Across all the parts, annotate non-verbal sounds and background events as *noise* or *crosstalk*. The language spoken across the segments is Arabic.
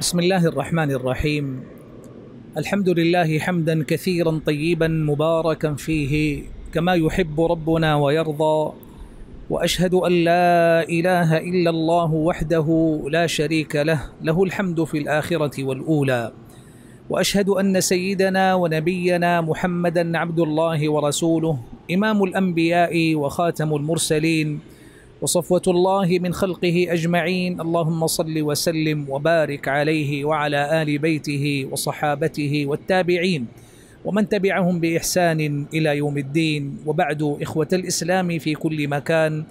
بسم الله الرحمن الرحيم الحمد لله حمدا كثيرا طيبا مباركا فيه كما يحب ربنا ويرضى واشهد ان لا اله الا الله وحده لا شريك له له الحمد في الاخره والاولى واشهد ان سيدنا ونبينا محمدا عبد الله ورسوله امام الانبياء وخاتم المرسلين وصفوه الله من خلقه اجمعين اللهم صل وسلم وبارك عليه وعلى ال بيته وصحابته والتابعين ومن تبعهم باحسان الى يوم الدين وبعد اخوه الاسلام في كل مكان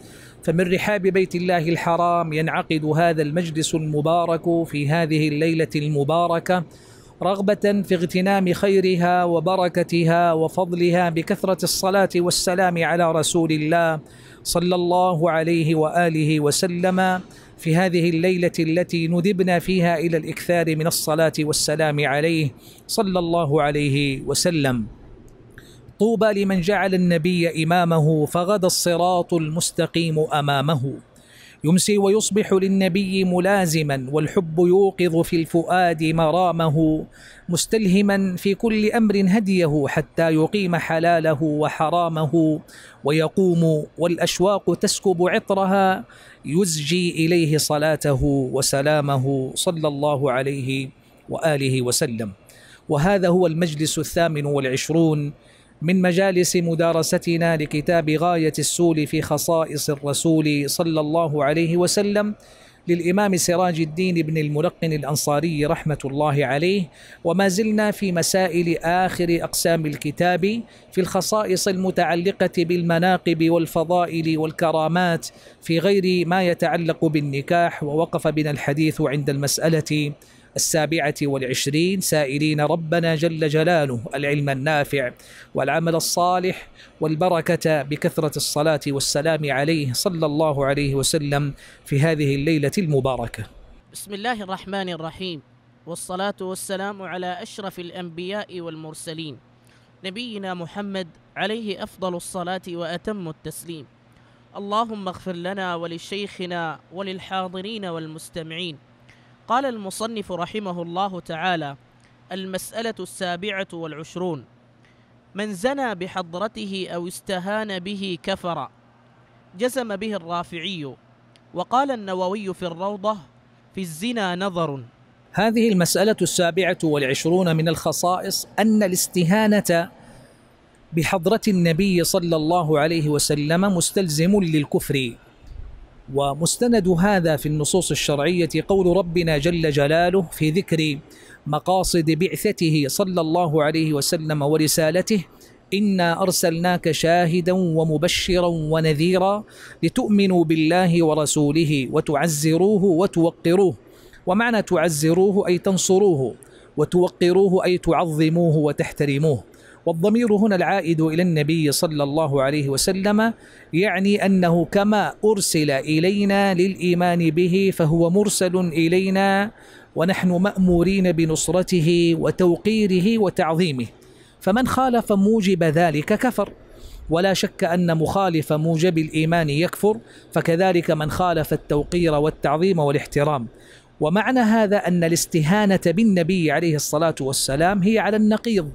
فمن رحاب بيت الله الحرام ينعقد هذا المجلس المبارك في هذه الليله المباركه رغبة في اغتنام خيرها وبركتها وفضلها بكثرة الصلاة والسلام على رسول الله صلى الله عليه واله وسلم في هذه الليله التي ندبنا فيها الى الاكثار من الصلاه والسلام عليه صلى الله عليه وسلم طوبى لمن جعل النبي امامه فغدا الصراط المستقيم امامه يمسي ويصبح للنبي ملازما والحب يوقظ في الفؤاد مرامه مستلهما في كل امر هديه حتى يقيم حلاله وحرامه ويقوم والاشواق تسكب عطرها يزجي اليه صلاته وسلامه صلى الله عليه واله وسلم وهذا هو المجلس الثامن والعشرون من مجالس مدارستنا لكتاب غاية السول في خصائص الرسول صلى الله عليه وسلم للإمام سراج الدين بن الملقن الأنصاري رحمة الله عليه وما زلنا في مسائل آخر أقسام الكتاب في الخصائص المتعلقة بالمناقب والفضائل والكرامات في غير ما يتعلق بالنكاح ووقف بنا الحديث عند المسألة السابعة والعشرين سائلين ربنا جل جلاله العلم النافع والعمل الصالح والبركة بكثرة الصلاة والسلام عليه صلى الله عليه وسلم في هذه الليلة المباركة بسم الله الرحمن الرحيم والصلاة والسلام على أشرف الأنبياء والمرسلين نبينا محمد عليه أفضل الصلاة وأتم التسليم اللهم اغفر لنا ولشيخنا وللحاضرين والمستمعين قال المصنف رحمه الله تعالى المسألة السابعة والعشرون من زنى بحضرته أو استهان به كفر جزم به الرافعي وقال النووي في الروضة في الزنا نظر هذه المسألة السابعة والعشرون من الخصائص أن الاستهانة بحضرة النبي صلى الله عليه وسلم مستلزم للكفر ومستند هذا في النصوص الشرعية قول ربنا جل جلاله في ذكر مقاصد بعثته صلى الله عليه وسلم ورسالته إنا أرسلناك شاهدا ومبشرا ونذيرا لتؤمنوا بالله ورسوله وتعزروه وتوقروه ومعنى تعزروه أي تنصروه وتوقروه أي تعظموه وتحترموه والضمير هنا العائد إلى النبي صلى الله عليه وسلم يعني أنه كما أرسل إلينا للإيمان به فهو مرسل إلينا ونحن مأمورين بنصرته وتوقيره وتعظيمه فمن خالف موجب ذلك كفر ولا شك أن مخالف موجب الإيمان يكفر فكذلك من خالف التوقير والتعظيم والاحترام ومعنى هذا أن الاستهانة بالنبي عليه الصلاة والسلام هي على النقيض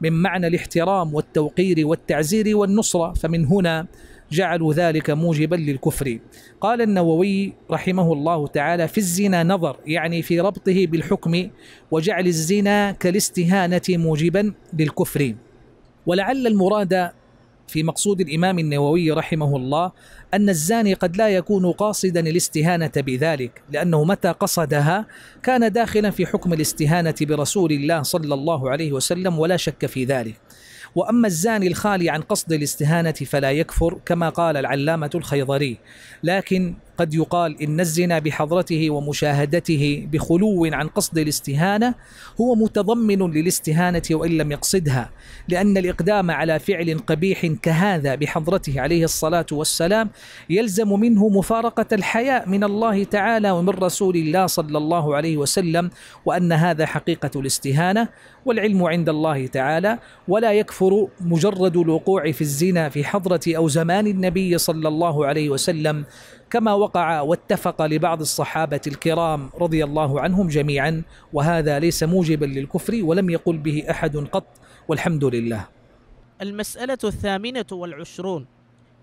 من معنى الاحترام والتوقير والتعزير والنصرة فمن هنا جعلوا ذلك موجبا للكفر قال النووي رحمه الله تعالى في الزنا نظر يعني في ربطه بالحكم وجعل الزنا كالاستهانة موجبا للكفر ولعل المراد في مقصود الإمام النووي رحمه الله أن الزاني قد لا يكون قاصدا الاستهانة بذلك لأنه متى قصدها كان داخلا في حكم الاستهانة برسول الله صلى الله عليه وسلم ولا شك في ذلك وأما الزاني الخالي عن قصد الاستهانة فلا يكفر كما قال العلامة الخيضري لكن قد يقال إن الزنا بحضرته ومشاهدته بخلو عن قصد الاستهانة هو متضمن للاستهانة وإن لم يقصدها لأن الإقدام على فعل قبيح كهذا بحضرته عليه الصلاة والسلام يلزم منه مفارقة الحياء من الله تعالى ومن رسول الله صلى الله عليه وسلم وأن هذا حقيقة الاستهانة والعلم عند الله تعالى ولا يكفر مجرد الوقوع في الزنا في حضرة أو زمان النبي صلى الله عليه وسلم كما وقع واتفق لبعض الصحابة الكرام رضي الله عنهم جميعا وهذا ليس موجبا للكفر ولم يقل به أحد قط والحمد لله المسألة الثامنة والعشرون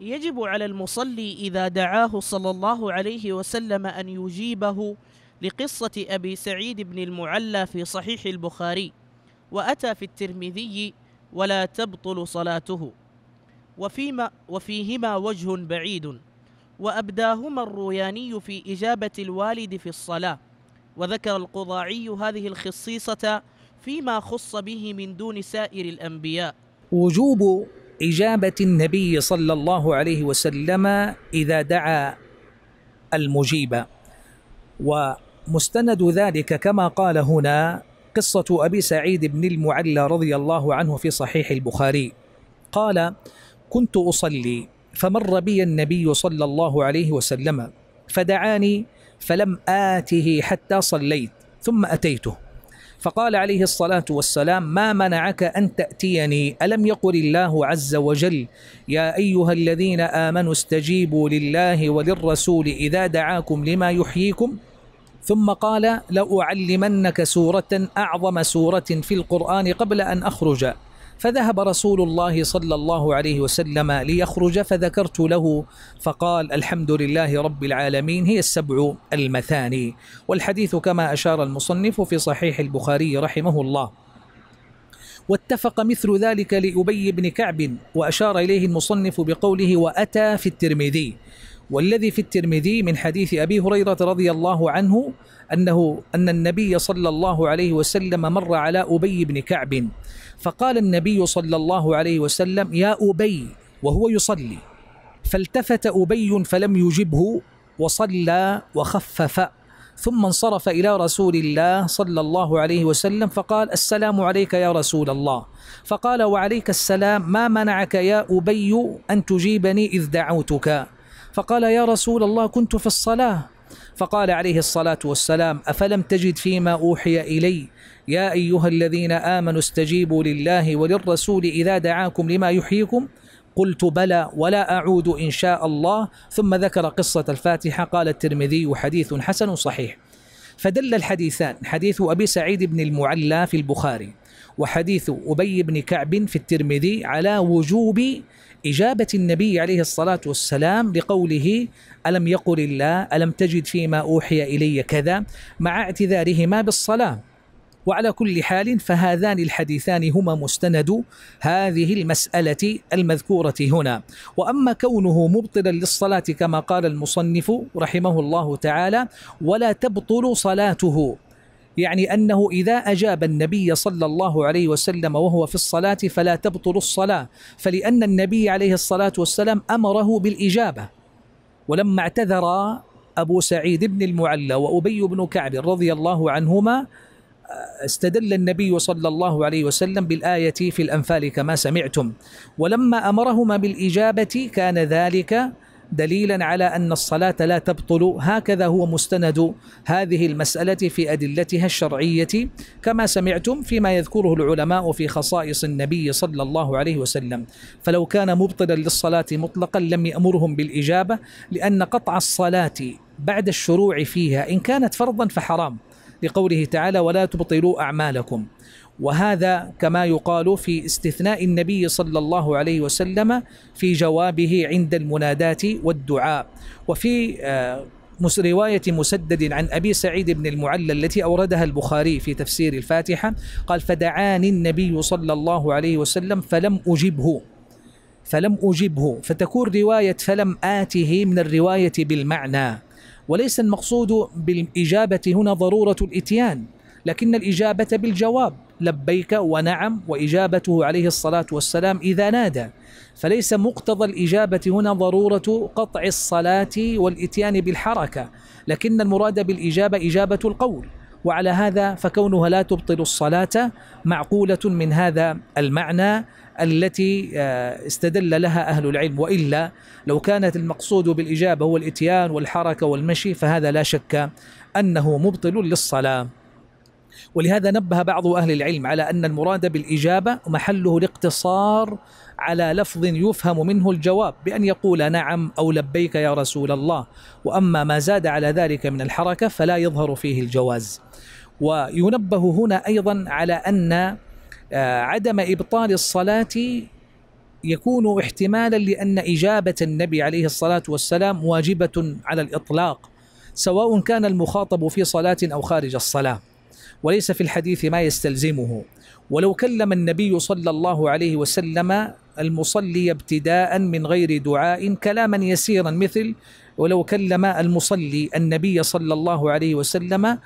يجب على المصلي إذا دعاه صلى الله عليه وسلم أن يجيبه لقصة أبي سعيد بن المعلى في صحيح البخاري وأتى في الترمذي ولا تبطل صلاته وفيما وفيهما وجه بعيد وأبداهما الروياني في إجابة الوالد في الصلاة وذكر القضاعي هذه الخصيصة فيما خص به من دون سائر الأنبياء وجوب إجابة النبي صلى الله عليه وسلم إذا دعا المجيب ومستند ذلك كما قال هنا قصة أبي سعيد بن المعلى رضي الله عنه في صحيح البخاري قال كنت أصلي فمر بي النبي صلى الله عليه وسلم فدعاني فلم آته حتى صليت ثم أتيته فقال عليه الصلاة والسلام ما منعك أن تأتيني ألم يقل الله عز وجل يا أيها الذين آمنوا استجيبوا لله وللرسول إذا دعاكم لما يحييكم ثم قال لأعلمنك سورة أعظم سورة في القرآن قبل أن أخرج فذهب رسول الله صلى الله عليه وسلم ليخرج فذكرت له فقال الحمد لله رب العالمين هي السبع المثاني والحديث كما أشار المصنف في صحيح البخاري رحمه الله واتفق مثل ذلك لأبي بن كعب وأشار إليه المصنف بقوله وأتى في الترمذي والذي في الترمذي من حديث أبي هريرة رضي الله عنه أنه أن النبي صلى الله عليه وسلم مر على أبي بن كعب فقال النبي صلى الله عليه وسلم يا أبي وهو يصلي فالتفت أبي فلم يجبه وصلى وخفف ثم انصرف إلى رسول الله صلى الله عليه وسلم فقال السلام عليك يا رسول الله فقال وعليك السلام ما منعك يا أبي أن تجيبني إذ دعوتك فقال يا رسول الله كنت في الصلاة فقال عليه الصلاة والسلام أفلم تجد فيما أوحي إلي يا أيها الذين آمنوا استجيبوا لله وللرسول إذا دعاكم لما يحييكم قلت بلى ولا أعود إن شاء الله ثم ذكر قصة الفاتحة قال الترمذي حديث حسن صحيح فدل الحديثان حديث أبي سعيد بن المعلى في البخاري وحديث أبي بن كعب في الترمذي على وجوب إجابة النبي عليه الصلاة والسلام لقوله ألم يقل الله ألم تجد فيما أوحي إلي كذا مع اعتذارهما بالصلاة وعلى كل حال فهذان الحديثان هما مستند هذه المسألة المذكورة هنا وأما كونه مبطلا للصلاة كما قال المصنف رحمه الله تعالى ولا تبطل صلاته يعني أنه إذا أجاب النبي صلى الله عليه وسلم وهو في الصلاة فلا تبطل الصلاة فلأن النبي عليه الصلاة والسلام أمره بالإجابة ولما اعتذر أبو سعيد بن المعلى وأبي بن كعب رضي الله عنهما استدل النبي صلى الله عليه وسلم بالآية في الأنفال كما سمعتم ولما أمرهما بالإجابة كان ذلك دليلا على أن الصلاة لا تبطل هكذا هو مستند هذه المسألة في أدلتها الشرعية كما سمعتم فيما يذكره العلماء في خصائص النبي صلى الله عليه وسلم فلو كان مبطلا للصلاة مطلقا لم يأمرهم بالإجابة لأن قطع الصلاة بعد الشروع فيها إن كانت فرضا فحرام لقوله تعالى ولا تبطلوا أعمالكم وهذا كما يقال في استثناء النبي صلى الله عليه وسلم في جوابه عند المنادات والدعاء وفي آه، رواية مسدد عن أبي سعيد بن المعلى التي أوردها البخاري في تفسير الفاتحة قال فدعاني النبي صلى الله عليه وسلم فلم أجبه فلم أجبه فتكون رواية فلم آته من الرواية بالمعنى وليس المقصود بالإجابة هنا ضرورة الإتيان لكن الإجابة بالجواب لبيك ونعم وإجابته عليه الصلاة والسلام إذا نادى فليس مقتضى الإجابة هنا ضرورة قطع الصلاة والإتيان بالحركة لكن المراد بالإجابة إجابة القول وعلى هذا فكونها لا تبطل الصلاة معقولة من هذا المعنى التي آه، استدل لها أهل العلم وإلا لو كانت المقصود بالإجابة هو الإتيان والحركة والمشي فهذا لا شك أنه مبطل للصلاة ولهذا نبه بعض أهل العلم على أن المراد بالإجابة محله الاقتصار على لفظ يفهم منه الجواب بأن يقول نعم أو لبيك يا رسول الله وأما ما زاد على ذلك من الحركة فلا يظهر فيه الجواز وينبه هنا أيضا على أن آه، عدم ابطال الصلاه يكون احتمالا لان اجابه النبي عليه الصلاه والسلام واجبه على الاطلاق سواء كان المخاطب في صلاه او خارج الصلاه وليس في الحديث ما يستلزمه ولو كلم النبي صلى الله عليه وسلم المصلي ابتداء من غير دعاء كلاما يسيرا مثل ولو كلم المصلي النبي صلى الله عليه وسلم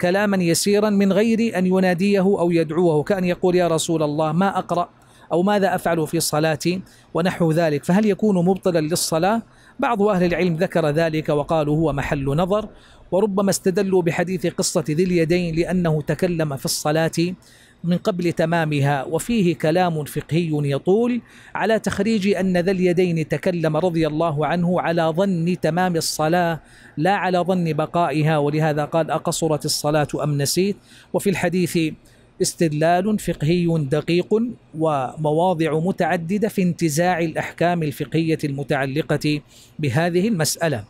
كلاما يسيرا من غير أن يناديه أو يدعوه كأن يقول يا رسول الله ما أقرأ أو ماذا أفعل في صلاتي ونحو ذلك فهل يكون مبطلا للصلاة؟ بعض أهل العلم ذكر ذلك وقالوا هو محل نظر وربما استدلوا بحديث قصة ذي اليدين لأنه تكلم في الصلاة من قبل تمامها وفيه كلام فقهي يطول على تخريج أن ذا اليدين تكلم رضي الله عنه على ظن تمام الصلاة لا على ظن بقائها ولهذا قال أقصرت الصلاة أم نسيت وفي الحديث استدلال فقهي دقيق ومواضع متعددة في انتزاع الأحكام الفقهية المتعلقة بهذه المسألة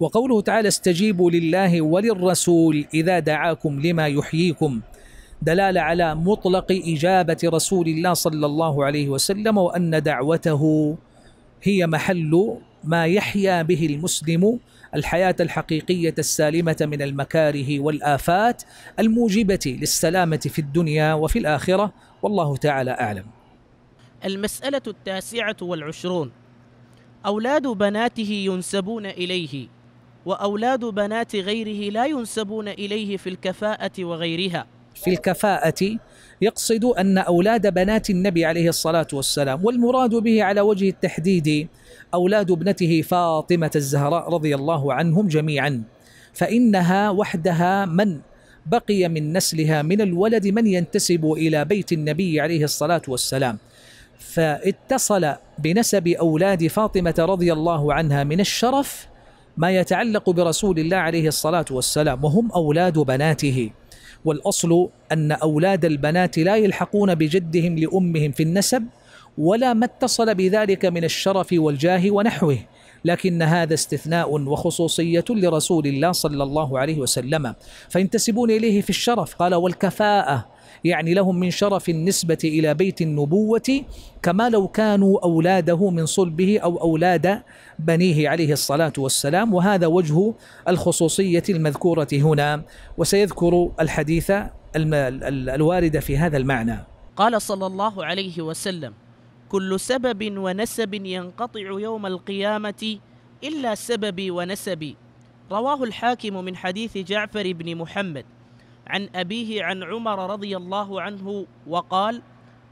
وقوله تعالى استجيبوا لله وللرسول إذا دعاكم لما يحييكم دلاله على مطلق اجابه رسول الله صلى الله عليه وسلم وان دعوته هي محل ما يحيا به المسلم الحياه الحقيقيه السالمه من المكاره والافات الموجبه للسلامه في الدنيا وفي الاخره والله تعالى اعلم. المساله التاسعه والعشرون اولاد بناته ينسبون اليه واولاد بنات غيره لا ينسبون اليه في الكفاءه وغيرها في الكفاءة يقصد أن أولاد بنات النبي عليه الصلاة والسلام والمراد به على وجه التحديد أولاد ابنته فاطمة الزهراء رضي الله عنهم جميعا فإنها وحدها من بقي من نسلها من الولد من ينتسب إلى بيت النبي عليه الصلاة والسلام فاتصل بنسب أولاد فاطمة رضي الله عنها من الشرف ما يتعلق برسول الله عليه الصلاة والسلام وهم أولاد بناته والاصل ان اولاد البنات لا يلحقون بجدهم لامهم في النسب ولا ما اتصل بذلك من الشرف والجاه ونحوه لكن هذا استثناء وخصوصية لرسول الله صلى الله عليه وسلم فينتسبون إليه في الشرف قال والكفاءة يعني لهم من شرف النسبة إلى بيت النبوة كما لو كانوا أولاده من صلبه أو أولاد بنيه عليه الصلاة والسلام وهذا وجه الخصوصية المذكورة هنا وسيذكر الحديث الوارد في هذا المعنى قال صلى الله عليه وسلم كل سبب ونسب ينقطع يوم القيامة إلا سببي ونسبي رواه الحاكم من حديث جعفر بن محمد عن أبيه عن عمر رضي الله عنه وقال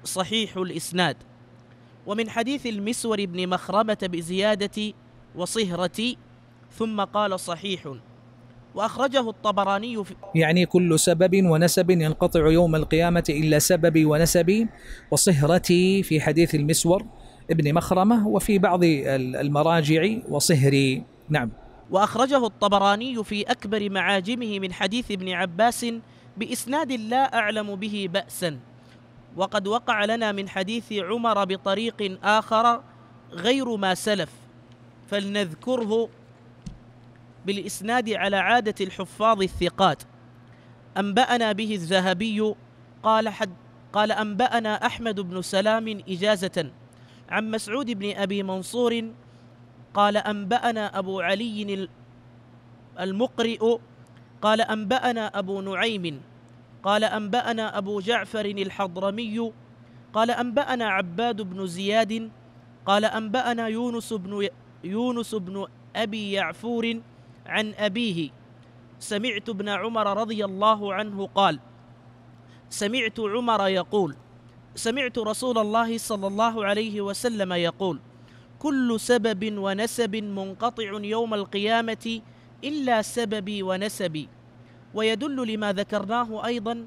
صحيح الإسناد ومن حديث المسور بن مخرمة بزيادة وصهرة ثم قال صحيح وأخرجه الطبراني في *laughs* يعني كل سبب ونسب ينقطع يوم القيامة إلا سببي ونسبي وصهرتي في حديث المسور ابن مخرمة وفي بعض المراجع وصهري نعم وأخرجه الطبراني في أكبر معاجمه من حديث ابن عباس بإسناد لا أعلم به بأسا وقد وقع لنا من حديث عمر بطريق آخر غير ما سلف فلنذكره بالإسناد على عادة الحفاظ الثقات أنبأنا به الذهبي قال حد قال أنبأنا أحمد بن سلام إجازة عن مسعود بن أبي منصور قال أنبأنا أبو علي المقرئ قال أنبأنا أبو نعيم قال أنبأنا أبو جعفر الحضرمي قال أنبأنا عباد بن زياد قال أنبأنا يونس بن يونس بن أبي يعفور عن أبيه سمعت ابن عمر رضي الله عنه قال سمعت عمر يقول سمعت رسول الله صلى الله عليه وسلم يقول كل سبب ونسب منقطع يوم القيامة إلا سببي ونسبي ويدل لما ذكرناه أيضا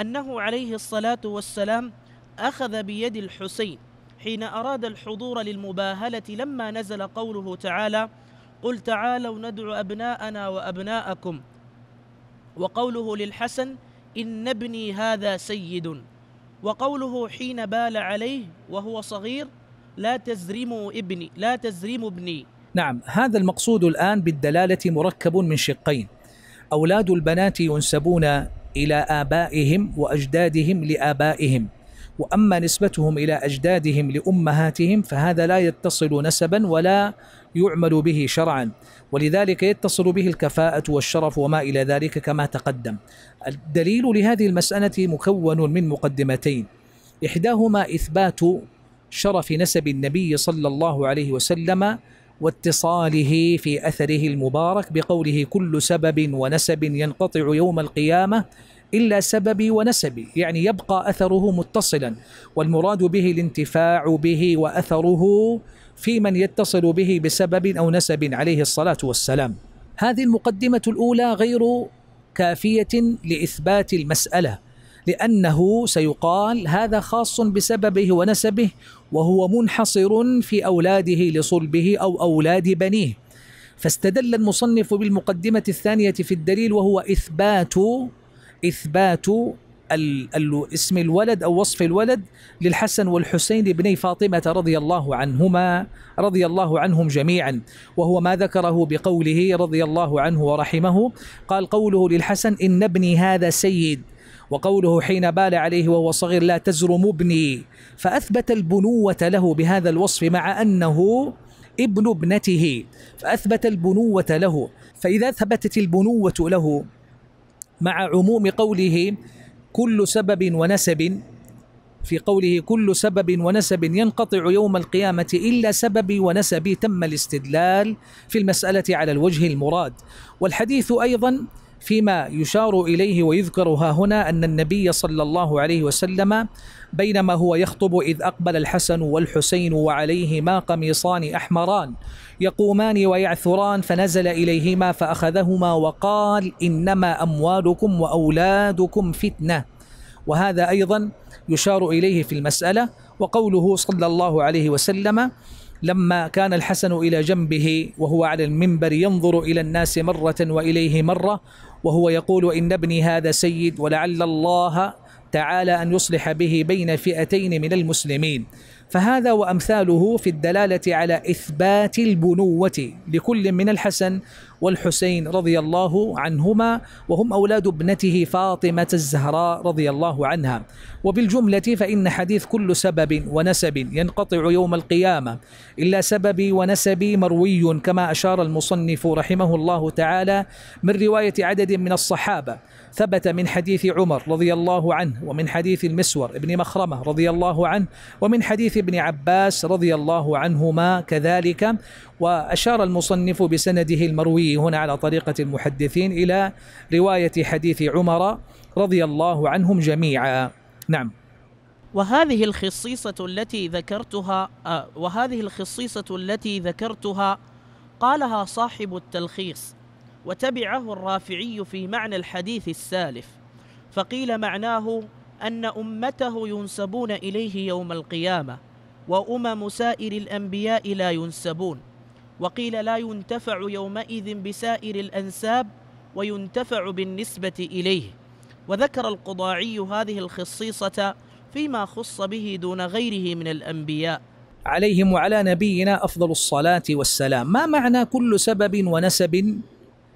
أنه عليه الصلاة والسلام أخذ بيد الحسين حين أراد الحضور للمباهلة لما نزل قوله تعالى قل تعالوا ندعو أبناءنا وأبناءكم وقوله للحسن إن ابني هذا سيد وقوله حين بال عليه وهو صغير لا تزرموا ابني لا تزرموا ابني نعم هذا المقصود الآن بالدلالة مركب من شقين أولاد البنات ينسبون إلى آبائهم وأجدادهم لآبائهم واما نسبتهم الى اجدادهم لامهاتهم فهذا لا يتصل نسبا ولا يعمل به شرعا ولذلك يتصل به الكفاءه والشرف وما الى ذلك كما تقدم. الدليل لهذه المساله مكون من مقدمتين احداهما اثبات شرف نسب النبي صلى الله عليه وسلم واتصاله في أثره المبارك بقوله كل سبب ونسب ينقطع يوم القيامة إلا سببي ونسبي يعني يبقى أثره متصلا والمراد به الانتفاع به وأثره في من يتصل به بسبب أو نسب عليه الصلاة والسلام هذه المقدمة الأولى غير كافية لإثبات المسألة لأنه سيقال هذا خاص بسببه ونسبه وهو منحصر في أولاده لصلبه أو أولاد بنيه فاستدل المصنف بالمقدمة الثانية في الدليل وهو إثبات إثبات اسم الولد أو وصف الولد للحسن والحسين بن فاطمة رضي الله عنهما رضي الله عنهم جميعا وهو ما ذكره بقوله رضي الله عنه ورحمه قال قوله للحسن إن ابني هذا سيد وقوله حين بال عليه وهو صغير لا تزر مبني فأثبت البنوة له بهذا الوصف مع أنه ابن ابنته فأثبت البنوة له فإذا ثبتت البنوة له مع عموم قوله كل سبب ونسب في قوله كل سبب ونسب ينقطع يوم القيامة إلا سببي ونسبي تم الاستدلال في المسألة على الوجه المراد والحديث أيضا فيما يشار إليه ويذكر ها هنا أن النبي صلى الله عليه وسلم بينما هو يخطب إذ أقبل الحسن والحسين وعليهما قميصان أحمران يقومان ويعثران فنزل إليهما فأخذهما وقال إنما أموالكم وأولادكم فتنة وهذا أيضا يشار إليه في المسألة وقوله صلى الله عليه وسلم لما كان الحسن إلى جنبه وهو على المنبر ينظر إلى الناس مرة وإليه مرة وهو يقول إن ابني هذا سيد ولعل الله تعالى أن يصلح به بين فئتين من المسلمين فهذا وأمثاله في الدلالة على إثبات البنوة لكل من الحسن والحسين رضي الله عنهما وهم أولاد ابنته فاطمة الزهراء رضي الله عنها وبالجملة فإن حديث كل سبب ونسب ينقطع يوم القيامة إلا سببي ونسبي مروي كما أشار المصنف رحمه الله تعالى من رواية عدد من الصحابة ثبت من حديث عمر رضي الله عنه ومن حديث المسور ابن مخرمة رضي الله عنه ومن حديث ابن عباس رضي الله عنهما كذلك وأشار المصنف بسنده المروي هنا على طريقة المحدثين إلى رواية حديث عمر رضي الله عنهم جميعا نعم وهذه الخصيصة التي ذكرتها آه، وهذه الخصيصة التي ذكرتها قالها صاحب التلخيص وتبعه الرافعي في معنى الحديث السالف فقيل معناه أن أمته ينسبون إليه يوم القيامة وأمم سائر الأنبياء لا ينسبون وقيل لا ينتفع يومئذ بسائر الأنساب وينتفع بالنسبة إليه وذكر القضاعي هذه الخصيصة فيما خص به دون غيره من الأنبياء عليهم وعلى نبينا أفضل الصلاة والسلام ما معنى كل سبب ونسب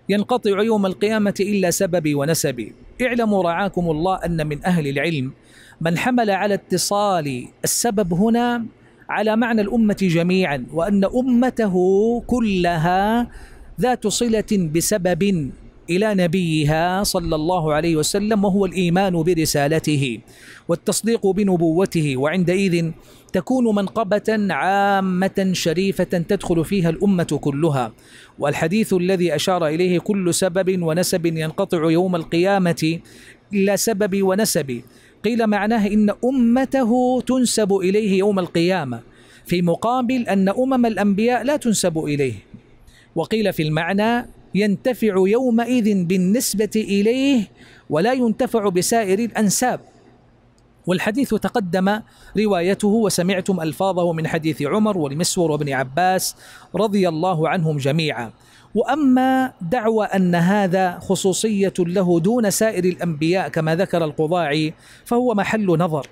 ينقطع يوم القيامة إلا سببي ونسبي اعلموا رعاكم الله أن من أهل العلم من حمل على اتصال السبب هنا على معنى الأمة جميعا وأن أمته كلها ذات صلة بسبب إلى نبيها صلى الله عليه وسلم وهو الإيمان برسالته والتصديق بنبوته وعندئذ تكون منقبة عامة شريفة تدخل فيها الأمة كلها والحديث الذي أشار إليه كل سبب ونسب ينقطع يوم القيامة إلا سبب ونسب قيل معناه إن أمته تنسب إليه يوم القيامة في مقابل أن أمم الأنبياء لا تنسب إليه وقيل في المعنى ينتفع يومئذ بالنسبة إليه ولا ينتفع بسائر الأنساب والحديث تقدم روايته وسمعتم ألفاظه من حديث عمر والمسور وابن عباس رضي الله عنهم جميعا واما دعوى ان هذا خصوصيه له دون سائر الانبياء كما ذكر القضاعي فهو محل نظر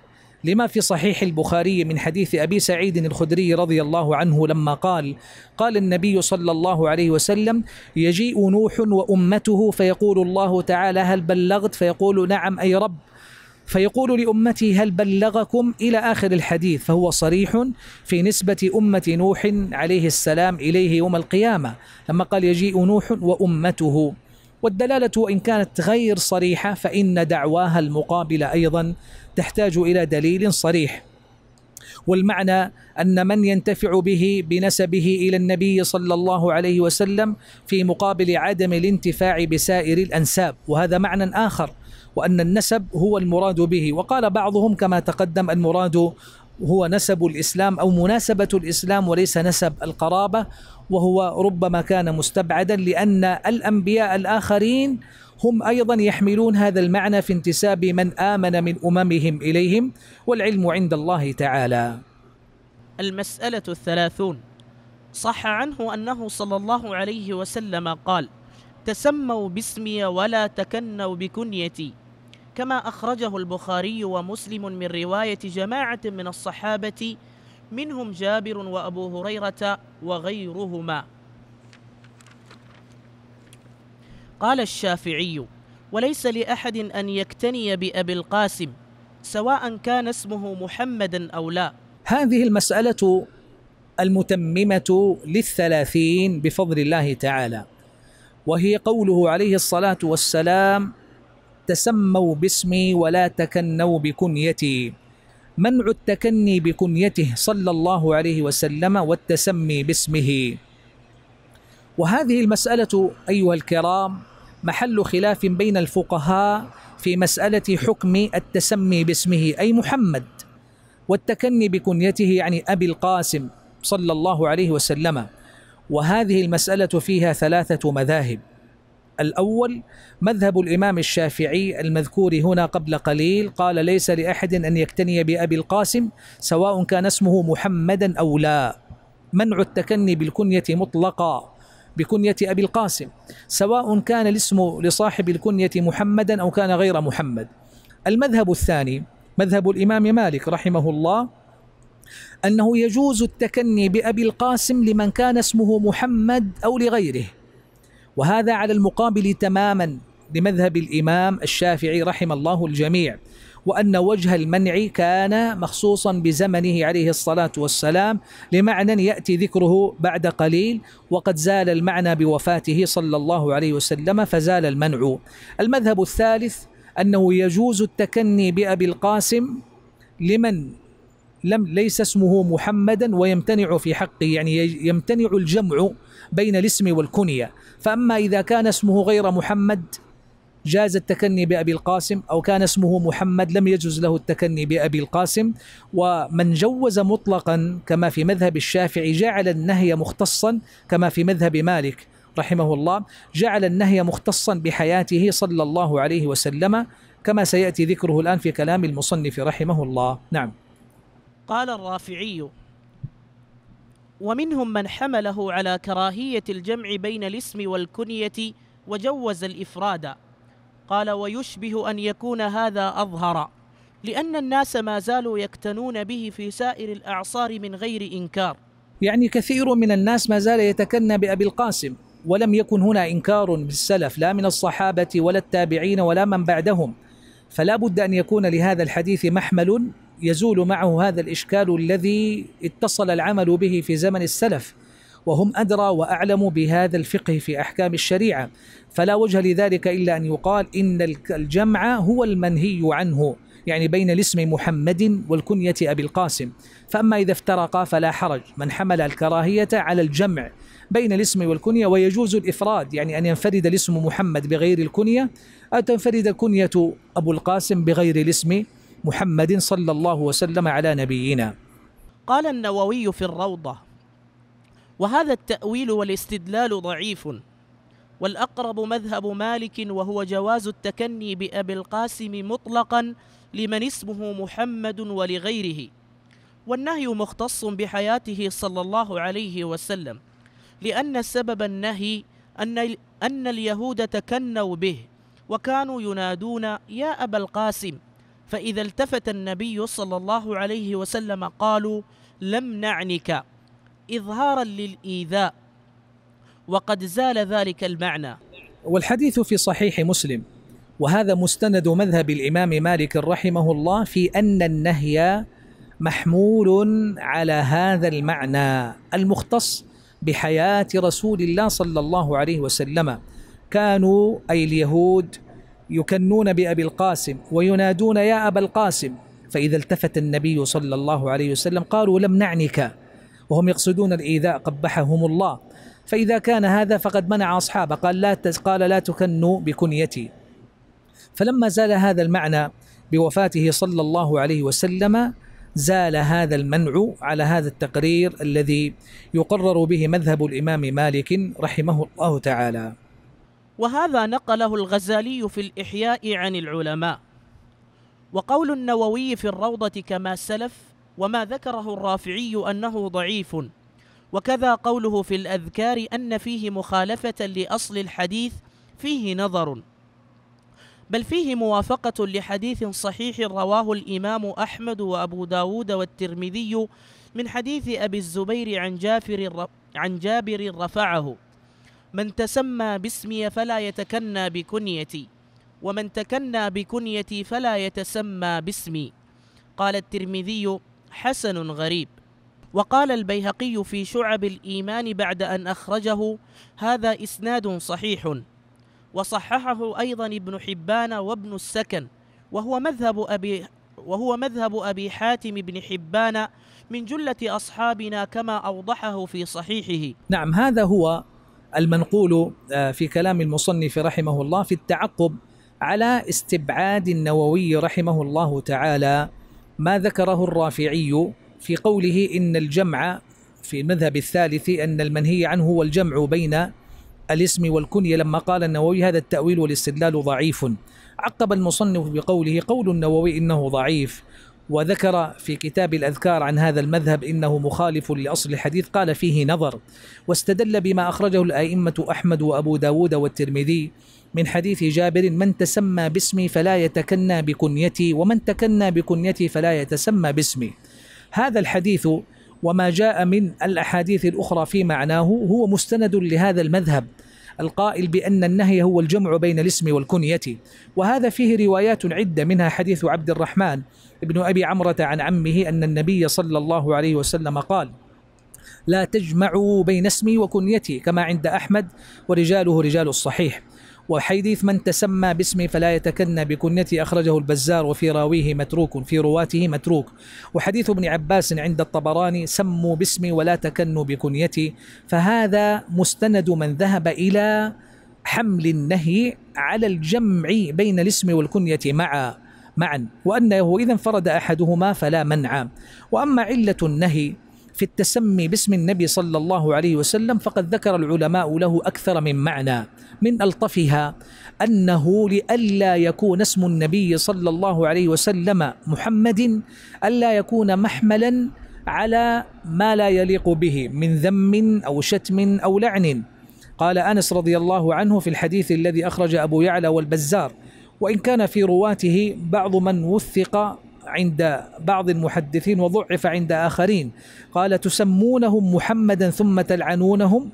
لما في صحيح البخاري من حديث ابي سعيد الخدري رضي الله عنه لما قال قال النبي صلى الله عليه وسلم يجيء نوح وامته فيقول الله تعالى هل بلغت فيقول نعم اي رب فيقول لأمتي هل بلغكم إلى آخر الحديث فهو صريح في نسبة أمة نوح عليه السلام إليه يوم القيامة لما قال يجيء نوح وأمته والدلالة وإن كانت غير صريحة فإن دعواها المقابلة أيضا تحتاج إلى دليل صريح والمعنى أن من ينتفع به بنسبه إلى النبي صلى الله عليه وسلم في مقابل عدم الانتفاع بسائر الأنساب وهذا معنى آخر وأن النسب هو المراد به وقال بعضهم كما تقدم المراد هو نسب الإسلام أو مناسبة الإسلام وليس نسب القرابة وهو ربما كان مستبعدا لأن الأنبياء الآخرين هم أيضا يحملون هذا المعنى في انتساب من آمن من أممهم إليهم والعلم عند الله تعالى المسألة الثلاثون صح عنه أنه صلى الله عليه وسلم قال تسموا باسمي ولا تكنوا بكنيتي كما أخرجه البخاري ومسلم من رواية جماعة من الصحابة منهم جابر وأبو هريرة وغيرهما قال الشافعي وليس لأحد أن يكتني بأبي القاسم سواء كان اسمه محمدا أو لا هذه المسألة المتممة للثلاثين بفضل الله تعالى وهي قوله عليه الصلاة والسلام تسموا باسمي ولا تكنوا بكنيتي منع التكني بكنيته صلى الله عليه وسلم والتسمي باسمه وهذه المسألة أيها الكرام محل خلاف بين الفقهاء في مسألة حكم التسمي باسمه أي محمد والتكني بكنيته يعني أبي القاسم صلى الله عليه وسلم وهذه المسألة فيها ثلاثة مذاهب الأول مذهب الإمام الشافعي المذكور هنا قبل قليل قال ليس لأحد أن يكتني بأبي القاسم سواء كان اسمه محمدا أو لا منع التكني بالكنية مطلقا بكنية أبي القاسم سواء كان الاسم لصاحب الكنية محمدا أو كان غير محمد المذهب الثاني مذهب الإمام مالك رحمه الله أنه يجوز التكني بأبي القاسم لمن كان اسمه محمد أو لغيره وهذا على المقابل تماما لمذهب الإمام الشافعي رحم الله الجميع وأن وجه المنع كان مخصوصا بزمنه عليه الصلاة والسلام لمعنى يأتي ذكره بعد قليل وقد زال المعنى بوفاته صلى الله عليه وسلم فزال المنع المذهب الثالث أنه يجوز التكني بأبي القاسم لمن لم ليس اسمه محمدا ويمتنع في حقه يعني يمتنع الجمع بين الاسم والكنية فأما إذا كان اسمه غير محمد جاز التكني بأبي القاسم أو كان اسمه محمد لم يجوز له التكني بأبي القاسم ومن جوز مطلقا كما في مذهب الشافعي جعل النهي مختصا كما في مذهب مالك رحمه الله جعل النهي مختصا بحياته صلى الله عليه وسلم كما سيأتي ذكره الآن في كلام المصنف رحمه الله نعم قال الرافعي ومنهم من حمله على كراهية الجمع بين الاسم والكنية وجوز الإفراد قال ويشبه أن يكون هذا أظهر لأن الناس ما زالوا يكتنون به في سائر الأعصار من غير إنكار يعني كثير من الناس ما زال يتكنى بأبي القاسم ولم يكن هنا إنكار بالسلف لا من الصحابة ولا التابعين ولا من بعدهم فلا بد أن يكون لهذا الحديث محمل يزول معه هذا الإشكال الذي اتصل العمل به في زمن السلف وهم أدرى وأعلم بهذا الفقه في أحكام الشريعة فلا وجه لذلك إلا أن يقال إن الجمع هو المنهي عنه يعني بين الاسم محمد والكنية أبي القاسم فأما إذا افترقا فلا حرج من حمل الكراهية على الجمع بين الاسم والكنية ويجوز الإفراد يعني أن ينفرد الاسم محمد بغير الكنية أو تنفرد كنيه أبو القاسم بغير الاسم محمد صلى الله وسلم على نبينا قال النووي في الروضة وهذا التأويل والاستدلال ضعيف والأقرب مذهب مالك وهو جواز التكني بأبي القاسم مطلقا لمن اسمه محمد ولغيره والنهي مختص بحياته صلى الله عليه وسلم لأن سبب النهي أن, أن اليهود تكنوا به وكانوا ينادون يا أبا القاسم فإذا التفت النبي صلى الله عليه وسلم قالوا لم نعنك إظهارا للإيذاء وقد زال ذلك المعنى والحديث في صحيح مسلم وهذا مستند مذهب الإمام مالك رحمه الله في أن النهي محمول على هذا المعنى المختص بحياة رسول الله صلى الله عليه وسلم كانوا أي اليهود يكنون بأبي القاسم وينادون يا أبا القاسم فإذا التفت النبي صلى الله عليه وسلم قالوا لم نعنك وهم يقصدون الإيذاء قبحهم الله فإذا كان هذا فقد منع أصحابه قال لا قال لا تكنوا بكنيتي فلما زال هذا المعنى بوفاته صلى الله عليه وسلم زال هذا المنع على هذا التقرير الذي يقرر به مذهب الإمام مالك رحمه الله تعالى وهذا نقله الغزالي في الإحياء عن العلماء وقول النووي في الروضة كما سلف وما ذكره الرافعي أنه ضعيف وكذا قوله في الأذكار أن فيه مخالفة لأصل الحديث فيه نظر بل فيه موافقة لحديث صحيح رواه الإمام أحمد وأبو داود والترمذي من حديث أبي الزبير عن, جافر عن جابر رفعه من تسمى باسمي فلا يتكنى بكنيتي ومن تكنى بكنيتي فلا يتسمى باسمي قال الترمذي حسن غريب وقال البيهقي في شعب الإيمان بعد أن أخرجه هذا إسناد صحيح وصححه أيضا ابن حبان وابن السكن وهو مذهب أبي وهو مذهب أبي حاتم بن حبان من جلة أصحابنا كما أوضحه في صحيحه نعم هذا هو المنقول آه، في كلام المصنف رحمه الله في التعقب على استبعاد النووي رحمه الله تعالى ما ذكره الرافعي في قوله إن الجمع في المذهب الثالث أن المنهي عنه هو الجمع بين الاسم والكنية لما قال النووي هذا التأويل والاستدلال ضعيف عقب المصنف بقوله قول النووي إنه ضعيف وذكر في كتاب الأذكار عن هذا المذهب إنه مخالف لأصل الحديث قال فيه نظر واستدل بما أخرجه الأئمة أحمد وأبو داود والترمذي من حديث جابر من تسمى باسمي فلا يتكنى بكنيتي ومن تكنى بكنيتي فلا يتسمى باسمي هذا الحديث وما جاء من الأحاديث الأخرى في معناه هو مستند لهذا المذهب القائل بأن النهي هو الجمع بين الاسم والكنية وهذا فيه روايات عدة منها حديث عبد الرحمن بن أبي عمرة عن عمه أن النبي صلى الله عليه وسلم قال لا تجمعوا بين اسمي وكنيتي كما عند أحمد ورجاله رجال الصحيح وحديث من تسمى باسمي فلا يتكنى بكنيتي أخرجه البزار وفي راويه متروك في رواته متروك وحديث ابن عباس عند الطبراني سموا باسمي ولا تكنوا بكنيتي فهذا مستند من ذهب إلى حمل النهي على الجمع بين الاسم والكنية معا معا وأنه إذا انفرد أحدهما فلا منع وأما علة النهي في التسمي باسم النبي صلى الله عليه وسلم فقد ذكر العلماء له أكثر من معنى من ألطفها أنه لئلا يكون اسم النبي صلى الله عليه وسلم محمد ألا يكون محملا على ما لا يليق به من ذم أو شتم أو لعن قال أنس رضي الله عنه في الحديث الذي أخرج أبو يعلى والبزار وإن كان في رواته بعض من وثق عند بعض المحدثين وضعف عند آخرين قال تسمونهم محمدا ثم تلعنونهم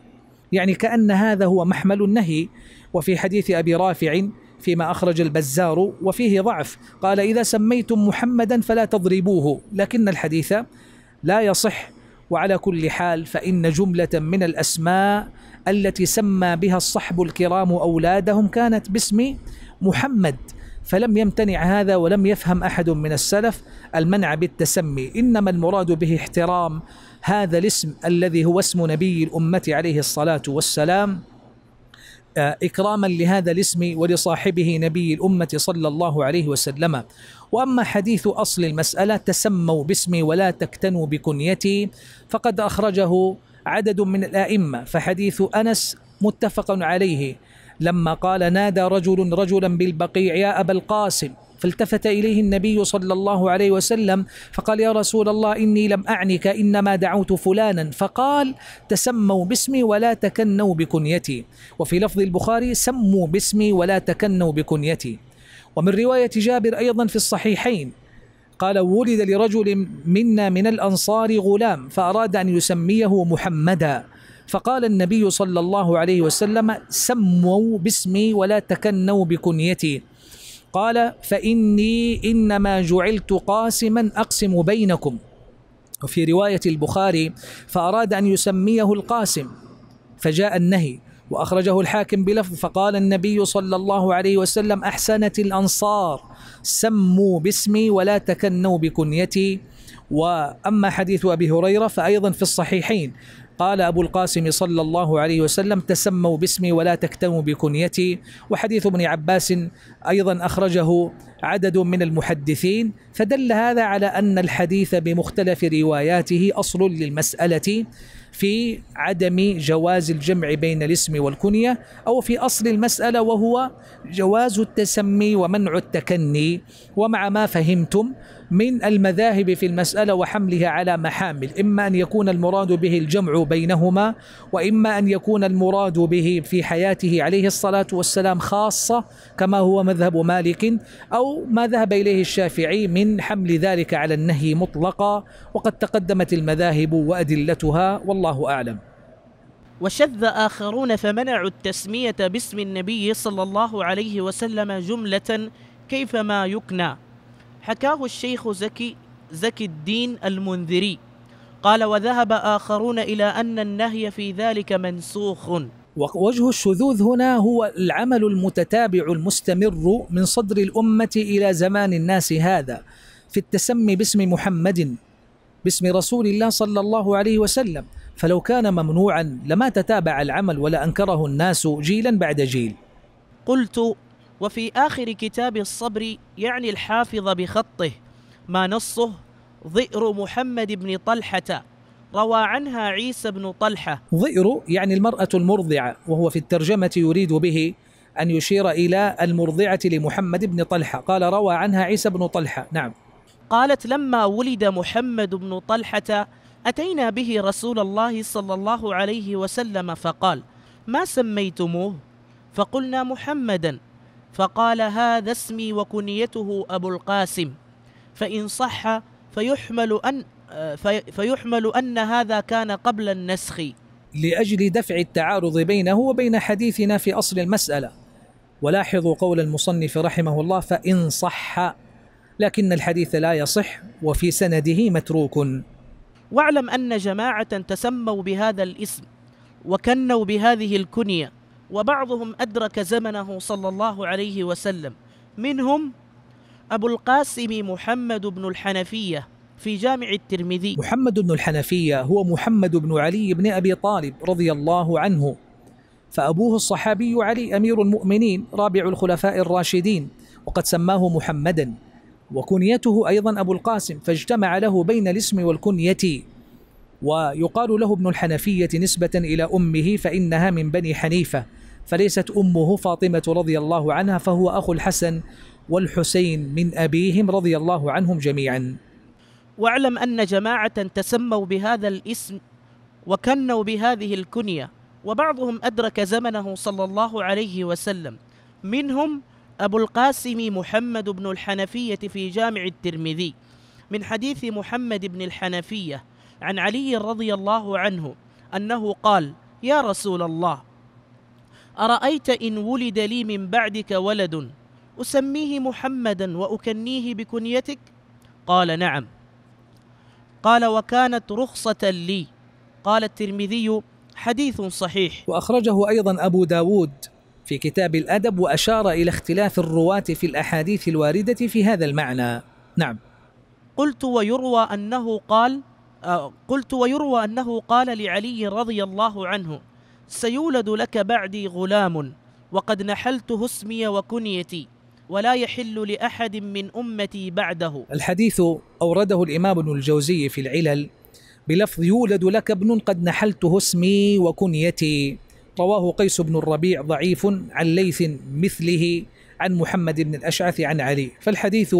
يعني كأن هذا هو محمل النهي وفي حديث أبي رافع فيما أخرج البزار وفيه ضعف قال إذا سميتم محمدا فلا تضربوه لكن الحديث لا يصح وعلى كل حال فإن جملة من الأسماء التي سمى بها الصحب الكرام أولادهم كانت باسم محمد فلم يمتنع هذا ولم يفهم أحد من السلف المنع بالتسمي إنما المراد به احترام هذا الاسم الذي هو اسم نبي الأمة عليه الصلاة والسلام آه، إكراما لهذا الاسم ولصاحبه نبي الأمة صلى الله عليه وسلم وأما حديث أصل المسألة تسموا باسمي ولا تكتنوا بكنيتي فقد أخرجه عدد من الأئمة فحديث أنس متفق عليه لما قال نادى رجل رجلا بالبقيع يا أبا القاسم فالتفت إليه النبي صلى الله عليه وسلم فقال يا رسول الله إني لم أعنك إنما دعوت فلانا فقال تسموا باسمي ولا تكنوا بكنيتي وفي لفظ البخاري سموا باسمي ولا تكنوا بكنيتي ومن رواية جابر أيضا في الصحيحين قال ولد لرجل منا من الأنصار غلام فأراد أن يسميه محمدا فقال النبي صلى الله عليه وسلم سموا باسمي ولا تكنوا بكنيتي قال فإني إنما جعلت قاسما أقسم بينكم وفي رواية البخاري فأراد أن يسميه القاسم فجاء النهي وأخرجه الحاكم بلفظ فقال النبي صلى الله عليه وسلم أحسنت الأنصار سموا باسمي ولا تكنوا بكنيتي وأما حديث أبي هريرة فأيضا في الصحيحين قال أبو القاسم صلى الله عليه وسلم تسموا باسمي ولا تكتموا بكنيتي وحديث ابن عباس أيضا أخرجه عدد من المحدثين فدل هذا على أن الحديث بمختلف رواياته أصل للمسألة في عدم جواز الجمع بين الاسم والكنية أو في أصل المسألة وهو جواز التسمي ومنع التكني ومع ما فهمتم من المذاهب في المسألة وحملها على محامل إما أن يكون المراد به الجمع بينهما وإما أن يكون المراد به في حياته عليه الصلاة والسلام خاصة كما هو مذهب مالك أو ما ذهب إليه الشافعي من حمل ذلك على النهي مطلقا وقد تقدمت المذاهب وأدلتها والله أعلم وشذ آخرون فمنعوا التسمية باسم النبي صلى الله عليه وسلم جملة كيفما يكنى حكاه الشيخ زكي زكي الدين المنذري قال وذهب آخرون إلى أن النهي في ذلك منسوخ ووجه الشذوذ هنا هو العمل المتتابع المستمر من صدر الأمة إلى زمان الناس هذا في التسمي باسم محمد باسم رسول الله صلى الله عليه وسلم فلو كان ممنوعا لما تتابع العمل ولا أنكره الناس جيلا بعد جيل قلت وفي آخر كتاب الصبر يعني الحافظ بخطه ما نصه ضئر محمد بن طلحة روى عنها عيسى بن طلحة ضئر يعني المرأة المرضعة وهو في الترجمة يريد به أن يشير إلى المرضعة لمحمد بن طلحة قال روى عنها عيسى بن طلحة نعم قالت لما ولد محمد بن طلحة أتينا به رسول الله صلى الله عليه وسلم فقال ما سميتموه فقلنا محمدا فقال هذا اسمي وكنيته أبو القاسم فإن صح فيحمل أن آه، فيحمل أن هذا كان قبل النسخ لأجل دفع التعارض بينه وبين حديثنا في أصل المسألة ولاحظوا قول المصنف رحمه الله فإن صح لكن الحديث لا يصح وفي سنده متروك واعلم أن جماعة تسموا بهذا الاسم وكنوا بهذه الكنية وبعضهم أدرك زمنه صلى الله عليه وسلم منهم أبو القاسم محمد بن الحنفية في جامع الترمذي محمد بن الحنفية هو محمد بن علي بن أبي طالب رضي الله عنه فأبوه الصحابي علي أمير المؤمنين رابع الخلفاء الراشدين وقد سماه محمدا وكنيته أيضا أبو القاسم فاجتمع له بين الاسم والكنية ويقال له ابن الحنفية نسبة إلى أمه فإنها من بني حنيفة فليست امه فاطمه رضي الله عنها فهو اخو الحسن والحسين من ابيهم رضي الله عنهم جميعا. واعلم ان جماعه تسموا بهذا الاسم وكنوا بهذه الكنيه وبعضهم ادرك زمنه صلى الله عليه وسلم منهم ابو القاسم محمد بن الحنفيه في جامع الترمذي من حديث محمد بن الحنفيه عن علي رضي الله عنه انه قال يا رسول الله أرأيت إن ولد لي من بعدك ولد أسميه محمدا وأكنيه بكنيتك قال نعم قال وكانت رخصة لي قال الترمذي حديث صحيح وأخرجه أيضا أبو داود في كتاب الأدب وأشار إلى اختلاف الرواة في الأحاديث الواردة في هذا المعنى نعم قلت ويروى أنه قال آه، قلت ويروى أنه قال لعلي رضي الله عنه سيولد لك بعدي غلام وقد نحلته اسمي وكنيتي ولا يحل لأحد من أمتي بعده الحديث أورده الإمام ابن الجوزي في العلل بلفظ يولد لك ابن قد نحلته اسمي وكنيتي رواه قيس بن الربيع ضعيف عن ليث مثله عن محمد بن الأشعث عن علي فالحديث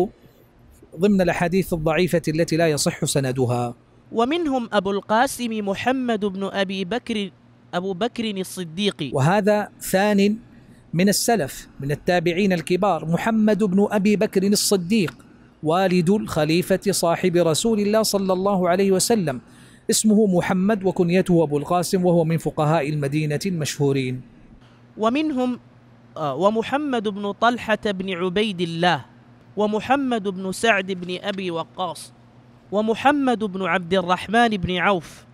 ضمن الأحاديث الضعيفة التي لا يصح سندها ومنهم أبو القاسم محمد بن أبي بكر أبو بكر الصديق وهذا ثان من السلف من التابعين الكبار محمد بن أبي بكر الصديق والد الخليفة صاحب رسول الله صلى الله عليه وسلم اسمه محمد وكنيته أبو القاسم وهو من فقهاء المدينة المشهورين ومنهم آه، ومحمد بن طلحة بن عبيد الله ومحمد بن سعد بن أبي وقاص ومحمد بن عبد الرحمن بن عوف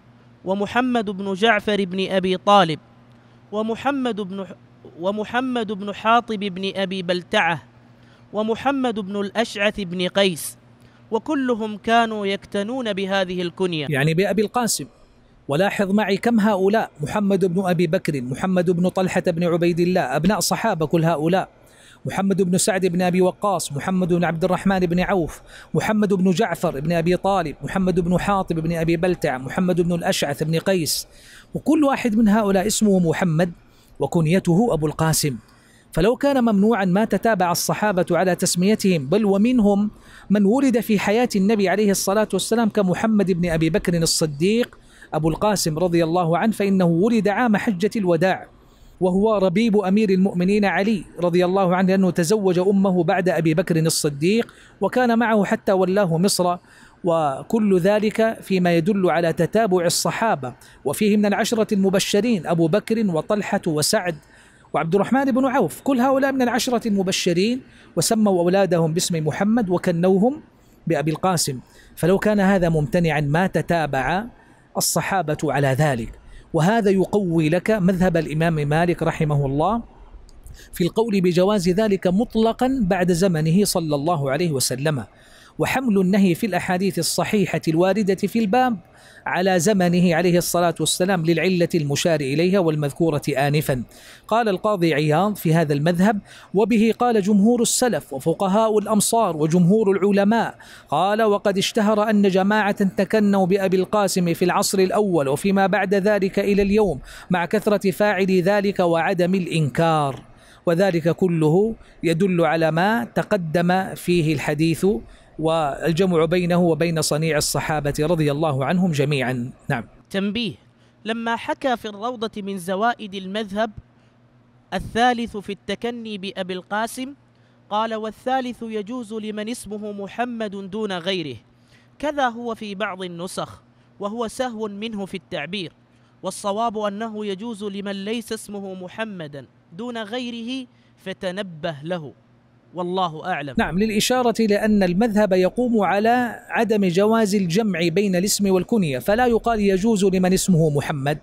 ومحمد بن جعفر بن أبي طالب ومحمد بن ومحمد بن حاطب بن أبي بلتعة ومحمد بن الأشعث بن قيس وكلهم كانوا يكتنون بهذه الكنية يعني بأبي القاسم ولاحظ معي كم هؤلاء محمد بن أبي بكر محمد بن طلحة بن عبيد الله أبناء صحابة كل هؤلاء محمد بن سعد بن أبي وقاص محمد بن عبد الرحمن بن عوف محمد بن جعفر بن أبي طالب محمد بن حاطب بن أبي بلتع محمد بن الأشعث بن قيس وكل واحد من هؤلاء اسمه محمد وكنيته أبو القاسم فلو كان ممنوعا ما تتابع الصحابة على تسميتهم بل ومنهم من ولد في حياة النبي عليه الصلاة والسلام كمحمد بن أبي بكر الصديق أبو القاسم رضي الله عنه فإنه ولد عام حجة الوداع وهو ربيب أمير المؤمنين علي رضي الله عنه لأنه تزوج أمه بعد أبي بكر الصديق وكان معه حتى ولاه مصر وكل ذلك فيما يدل على تتابع الصحابة وفيه من العشرة المبشرين أبو بكر وطلحة وسعد وعبد الرحمن بن عوف كل هؤلاء من العشرة المبشرين وسموا أولادهم باسم محمد وكنوهم بأبي القاسم فلو كان هذا ممتنعا ما تتابع الصحابة على ذلك وهذا يقوي لك مذهب الإمام مالك رحمه الله في القول بجواز ذلك مطلقا بعد زمنه صلى الله عليه وسلم وحمل النهي في الأحاديث الصحيحة الواردة في الباب على زمنه عليه الصلاة والسلام للعلة المشار إليها والمذكورة آنفا قال القاضي عياض في هذا المذهب وبه قال جمهور السلف وفقهاء الأمصار وجمهور العلماء قال وقد اشتهر أن جماعة تكنوا بأبي القاسم في العصر الأول وفيما بعد ذلك إلى اليوم مع كثرة فاعل ذلك وعدم الإنكار وذلك كله يدل على ما تقدم فيه الحديث والجمع بينه وبين صنيع الصحابة رضي الله عنهم جميعا نعم تنبيه لما حكى في الروضة من زوائد المذهب الثالث في التكني بأبي القاسم قال والثالث يجوز لمن اسمه محمد دون غيره كذا هو في بعض النسخ وهو سهو منه في التعبير والصواب أنه يجوز لمن ليس اسمه محمدا دون غيره فتنبه له والله أعلم نعم للإشارة لأن المذهب يقوم على عدم جواز الجمع بين الاسم والكنية فلا يقال يجوز لمن اسمه محمد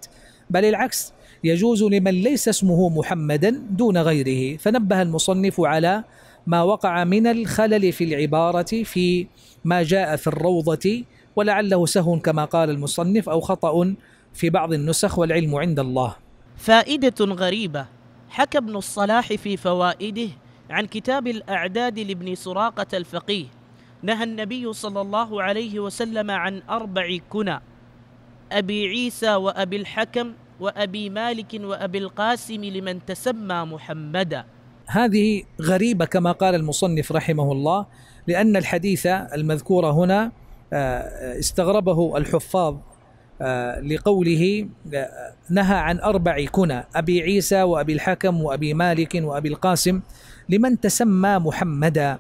بل العكس يجوز لمن ليس اسمه محمدا دون غيره فنبه المصنف على ما وقع من الخلل في العبارة في ما جاء في الروضة ولعله سهو كما قال المصنف أو خطأ في بعض النسخ والعلم عند الله فائدة غريبة حكى ابن الصلاح في فوائده عن كتاب الأعداد لابن سراقة الفقيه نهى النبي صلى الله عليه وسلم عن أربع كنى أبي عيسى وأبي الحكم وأبي مالك وأبي القاسم لمن تسمى محمدا هذه غريبة كما قال المصنف رحمه الله لأن الحديث المذكور هنا آه، استغربه الحفاظ آه، لقوله آه، نهى عن أربع كنى أبي عيسى وأبي الحكم وأبي مالك وأبي القاسم لمن تسمى محمدا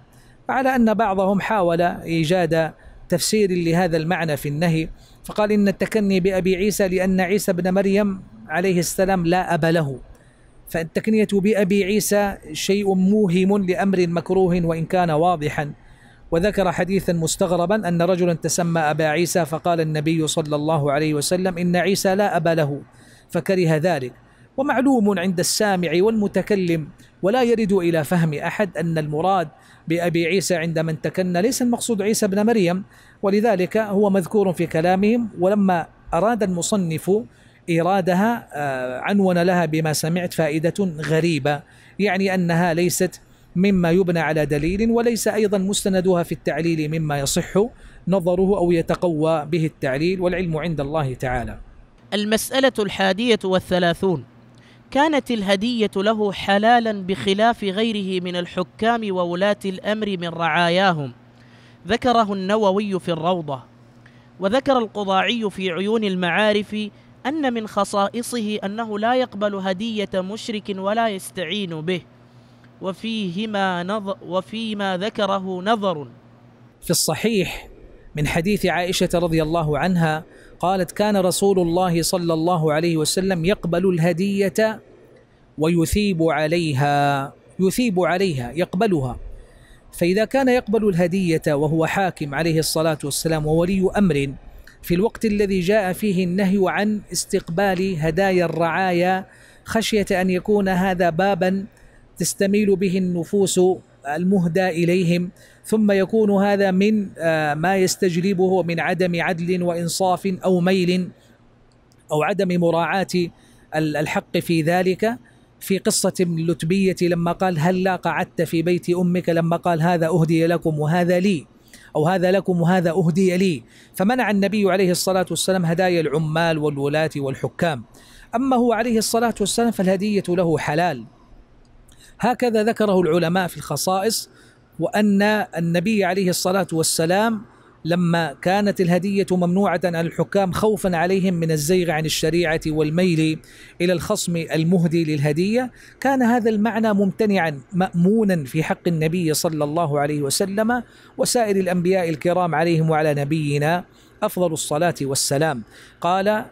على أن بعضهم حاول إيجاد تفسير لهذا المعنى في النهي فقال إن التكني بأبي عيسى لأن عيسى بن مريم عليه السلام لا أب له فالتكنية بأبي عيسى شيء موهم لأمر مكروه وإن كان واضحا وذكر حديثا مستغربا أن رجلا تسمى أبا عيسى فقال النبي صلى الله عليه وسلم إن عيسى لا أب له فكره ذلك ومعلوم عند السامع والمتكلم ولا يرد الى فهم احد ان المراد بابي عيسى عند من تكنى ليس المقصود عيسى بن مريم ولذلك هو مذكور في كلامهم ولما اراد المصنف ايرادها آه، عنون لها بما سمعت فائده غريبه يعني انها ليست مما يبنى على دليل وليس ايضا مستندها في التعليل مما يصح نظره او يتقوى به التعليل والعلم عند الله تعالى. المساله الحاديه والثلاثون كانت الهدية له حلالا بخلاف غيره من الحكام وولاة الأمر من رعاياهم ذكره النووي في الروضة وذكر القضاعي في عيون المعارف أن من خصائصه أنه لا يقبل هدية مشرك ولا يستعين به وفيهما نظر وفيما ذكره نظر في الصحيح من حديث عائشة رضي الله عنها قالت كان رسول الله صلى الله عليه وسلم يقبل الهدية ويثيب عليها يثيب عليها يقبلها فإذا كان يقبل الهدية وهو حاكم عليه الصلاة والسلام وولي أمر في الوقت الذي جاء فيه النهي عن استقبال هدايا الرعايا خشية أن يكون هذا بابا تستميل به النفوس المهدى اليهم ثم يكون هذا من آه، ما يستجلبه من عدم عدل وانصاف او ميل او عدم مراعاه الحق في ذلك في قصة اللتبية لما قال هل لا قعدت في بيت أمك لما قال هذا أهدي لكم وهذا لي أو هذا لكم وهذا أهدي لي فمنع النبي عليه الصلاة والسلام هدايا العمال والولاة والحكام أما هو عليه الصلاة والسلام فالهدية له حلال هكذا ذكره العلماء في الخصائص وأن النبي عليه الصلاة والسلام لما كانت الهدية ممنوعة عن الحكام خوفا عليهم من الزيغ عن الشريعة والميل إلى الخصم المهدي للهدية كان هذا المعنى ممتنعا مأمونا في حق النبي صلى الله عليه وسلم وسائر الأنبياء الكرام عليهم وعلى نبينا أفضل الصلاة والسلام قال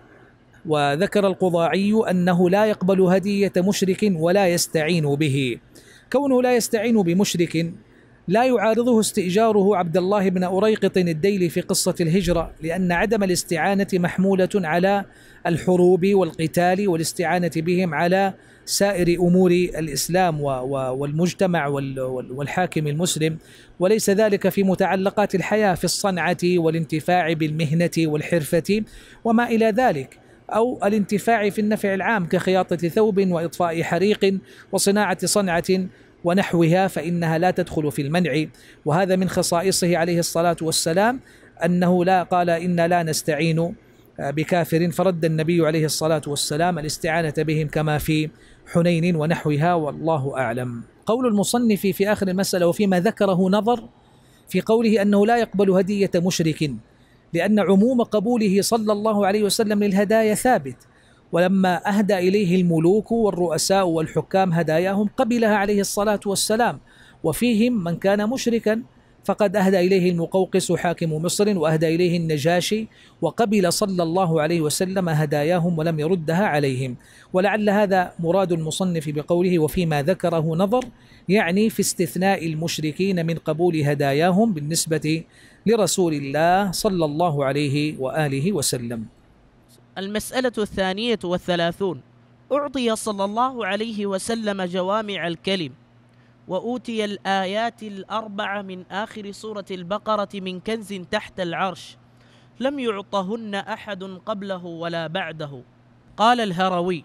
وذكر القضاعي أنه لا يقبل هدية مشرك ولا يستعين به كونه لا يستعين بمشرك لا يعارضه استئجاره عبد الله بن أريقط الديل في قصة الهجرة لأن عدم الاستعانة محمولة على الحروب والقتال والاستعانة بهم على سائر أمور الإسلام والمجتمع والحاكم المسلم وليس ذلك في متعلقات الحياة في الصنعة والانتفاع بالمهنة والحرفة وما إلى ذلك أو الانتفاع في النفع العام كخياطة ثوب وإطفاء حريق وصناعة صنعة ونحوها فإنها لا تدخل في المنع وهذا من خصائصه عليه الصلاة والسلام أنه لا قال إن لا نستعين بكافر فرد النبي عليه الصلاة والسلام الاستعانة بهم كما في حنين ونحوها والله أعلم قول المصنف في آخر المسألة وفيما ذكره نظر في قوله أنه لا يقبل هدية مشرك لأن عموم قبوله صلى الله عليه وسلم للهدايا ثابت ولما أهدى إليه الملوك والرؤساء والحكام هداياهم قبلها عليه الصلاة والسلام وفيهم من كان مشركا فقد أهدى إليه المقوقس حاكم مصر وأهدى إليه النجاشي وقبل صلى الله عليه وسلم هداياهم ولم يردها عليهم ولعل هذا مراد المصنف بقوله وفيما ذكره نظر يعني في استثناء المشركين من قبول هداياهم بالنسبة لرسول الله صلى الله عليه وآله وسلم المسألة الثانية والثلاثون أعطي صلى الله عليه وسلم جوامع الكلم وأوتي الآيات الأربعة من آخر سورة البقرة من كنز تحت العرش لم يعطهن أحد قبله ولا بعده قال الهروي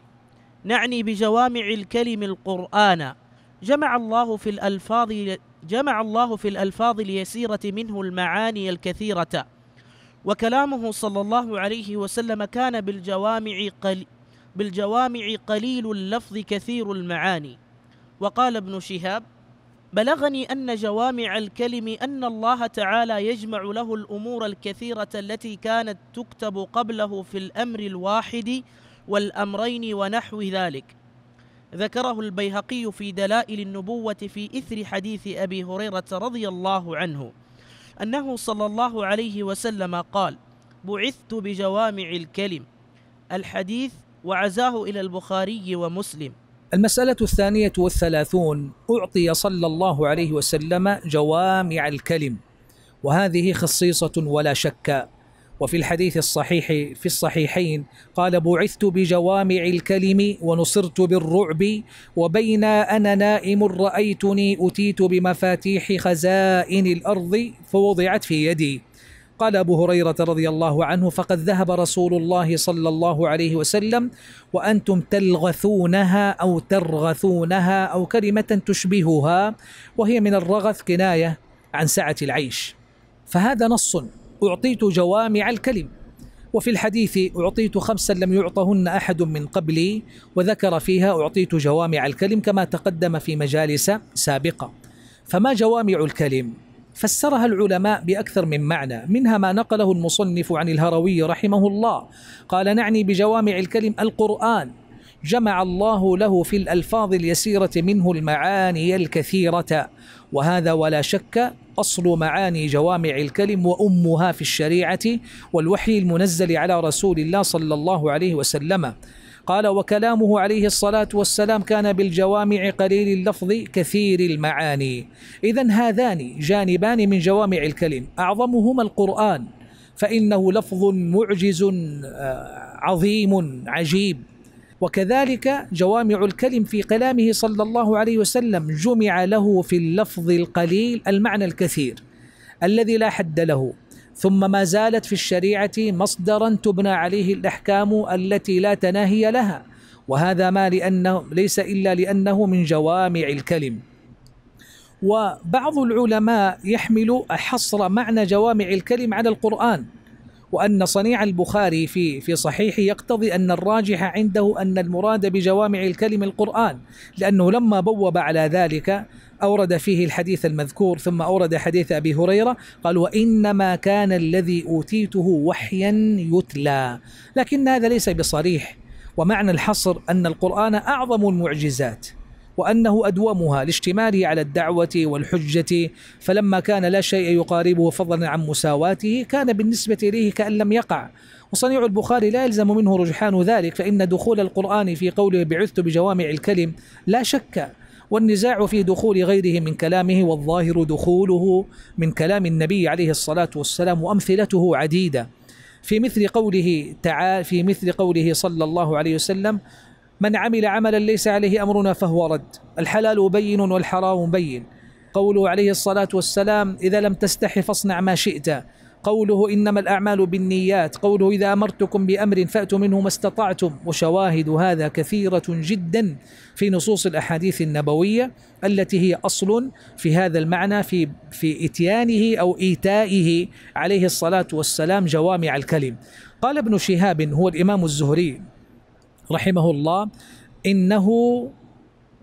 نعني بجوامع الكلم القرآن جمع الله في الألفاظ جمع الله في الألفاظ اليسيرة منه المعاني الكثيرة وكلامه صلى الله عليه وسلم كان بالجوامع قليل بالجوامع قليل اللفظ كثير المعاني وقال ابن شهاب بلغني أن جوامع الكلم أن الله تعالى يجمع له الأمور الكثيرة التي كانت تكتب قبله في الأمر الواحد والأمرين ونحو ذلك ذكره البيهقي في دلائل النبوة في إثر حديث أبي هريرة رضي الله عنه أنه صلى الله عليه وسلم قال بعثت بجوامع الكلم الحديث وعزاه إلى البخاري ومسلم المسألة الثانية والثلاثون أعطي صلى الله عليه وسلم جوامع الكلم وهذه خصيصة ولا شك وفي الحديث الصحيح في الصحيحين قال بعثت بجوامع الكلم ونصرت بالرعب وبين أنا نائم رأيتني أتيت بمفاتيح خزائن الأرض فوضعت في يدي قال أبو هريرة رضي الله عنه فقد ذهب رسول الله صلى الله عليه وسلم وأنتم تلغثونها أو ترغثونها أو كلمة تشبهها وهي من الرغث كناية عن سعة العيش فهذا نص أعطيت جوامع الكلم وفي الحديث أعطيت خمسا لم يعطهن أحد من قبلي وذكر فيها أعطيت جوامع الكلم كما تقدم في مجالس سابقة فما جوامع الكلم فسرها العلماء بأكثر من معنى منها ما نقله المصنف عن الهروي رحمه الله قال نعني بجوامع الكلم القرآن جمع الله له في الألفاظ اليسيرة منه المعاني الكثيرة وهذا ولا شك أصل معاني جوامع الكلم وأمها في الشريعة والوحي المنزل على رسول الله صلى الله عليه وسلم قال وكلامه عليه الصلاة والسلام كان بالجوامع قليل اللفظ كثير المعاني إذا هذان جانبان من جوامع الكلم أعظمهما القرآن فإنه لفظ معجز آه، عظيم عجيب وكذلك جوامع الكلم في كلامه صلى الله عليه وسلم جمع له في اللفظ القليل المعنى الكثير الذي لا حد له ثم ما زالت في الشريعه مصدرا تبنى عليه الاحكام التي لا تناهي لها وهذا ما لانه ليس الا لانه من جوامع الكلم وبعض العلماء يحمل حصر معنى جوامع الكلم على القرآن وأن صنيع البخاري في في صحيحه يقتضي أن الراجح عنده أن المراد بجوامع الكلم القرآن لأنه لما بوب على ذلك أورد فيه الحديث المذكور ثم أورد حديث أبي هريرة قال وإنما كان الذي أوتيته وحيا يتلى لكن هذا ليس بصريح ومعنى الحصر أن القرآن أعظم المعجزات وأنه أدومها لاشتماله على الدعوة والحجة فلما كان لا شيء يقاربه فضلا عن مساواته كان بالنسبة إليه كأن لم يقع وصنيع البخاري لا يلزم منه رجحان ذلك فإن دخول القرآن في قوله بعثت بجوامع الكلم لا شك والنزاع في دخول غيره من كلامه والظاهر دخوله من كلام النبي عليه الصلاة والسلام وأمثلته عديدة في مثل قوله تعالى في مثل قوله صلى الله عليه وسلم من عمل عملا ليس عليه أمرنا فهو رد الحلال بين والحرام بين قوله عليه الصلاة والسلام إذا لم تستح فاصنع ما شئت قوله إنما الأعمال بالنيات قوله إذا أمرتكم بأمر فأتوا منه ما استطعتم وشواهد هذا كثيرة جدا في نصوص الأحاديث النبوية التي هي أصل في هذا المعنى في, في إتيانه أو إيتائه عليه الصلاة والسلام جوامع الكلم قال ابن شهاب هو الإمام الزهري رحمه الله إنه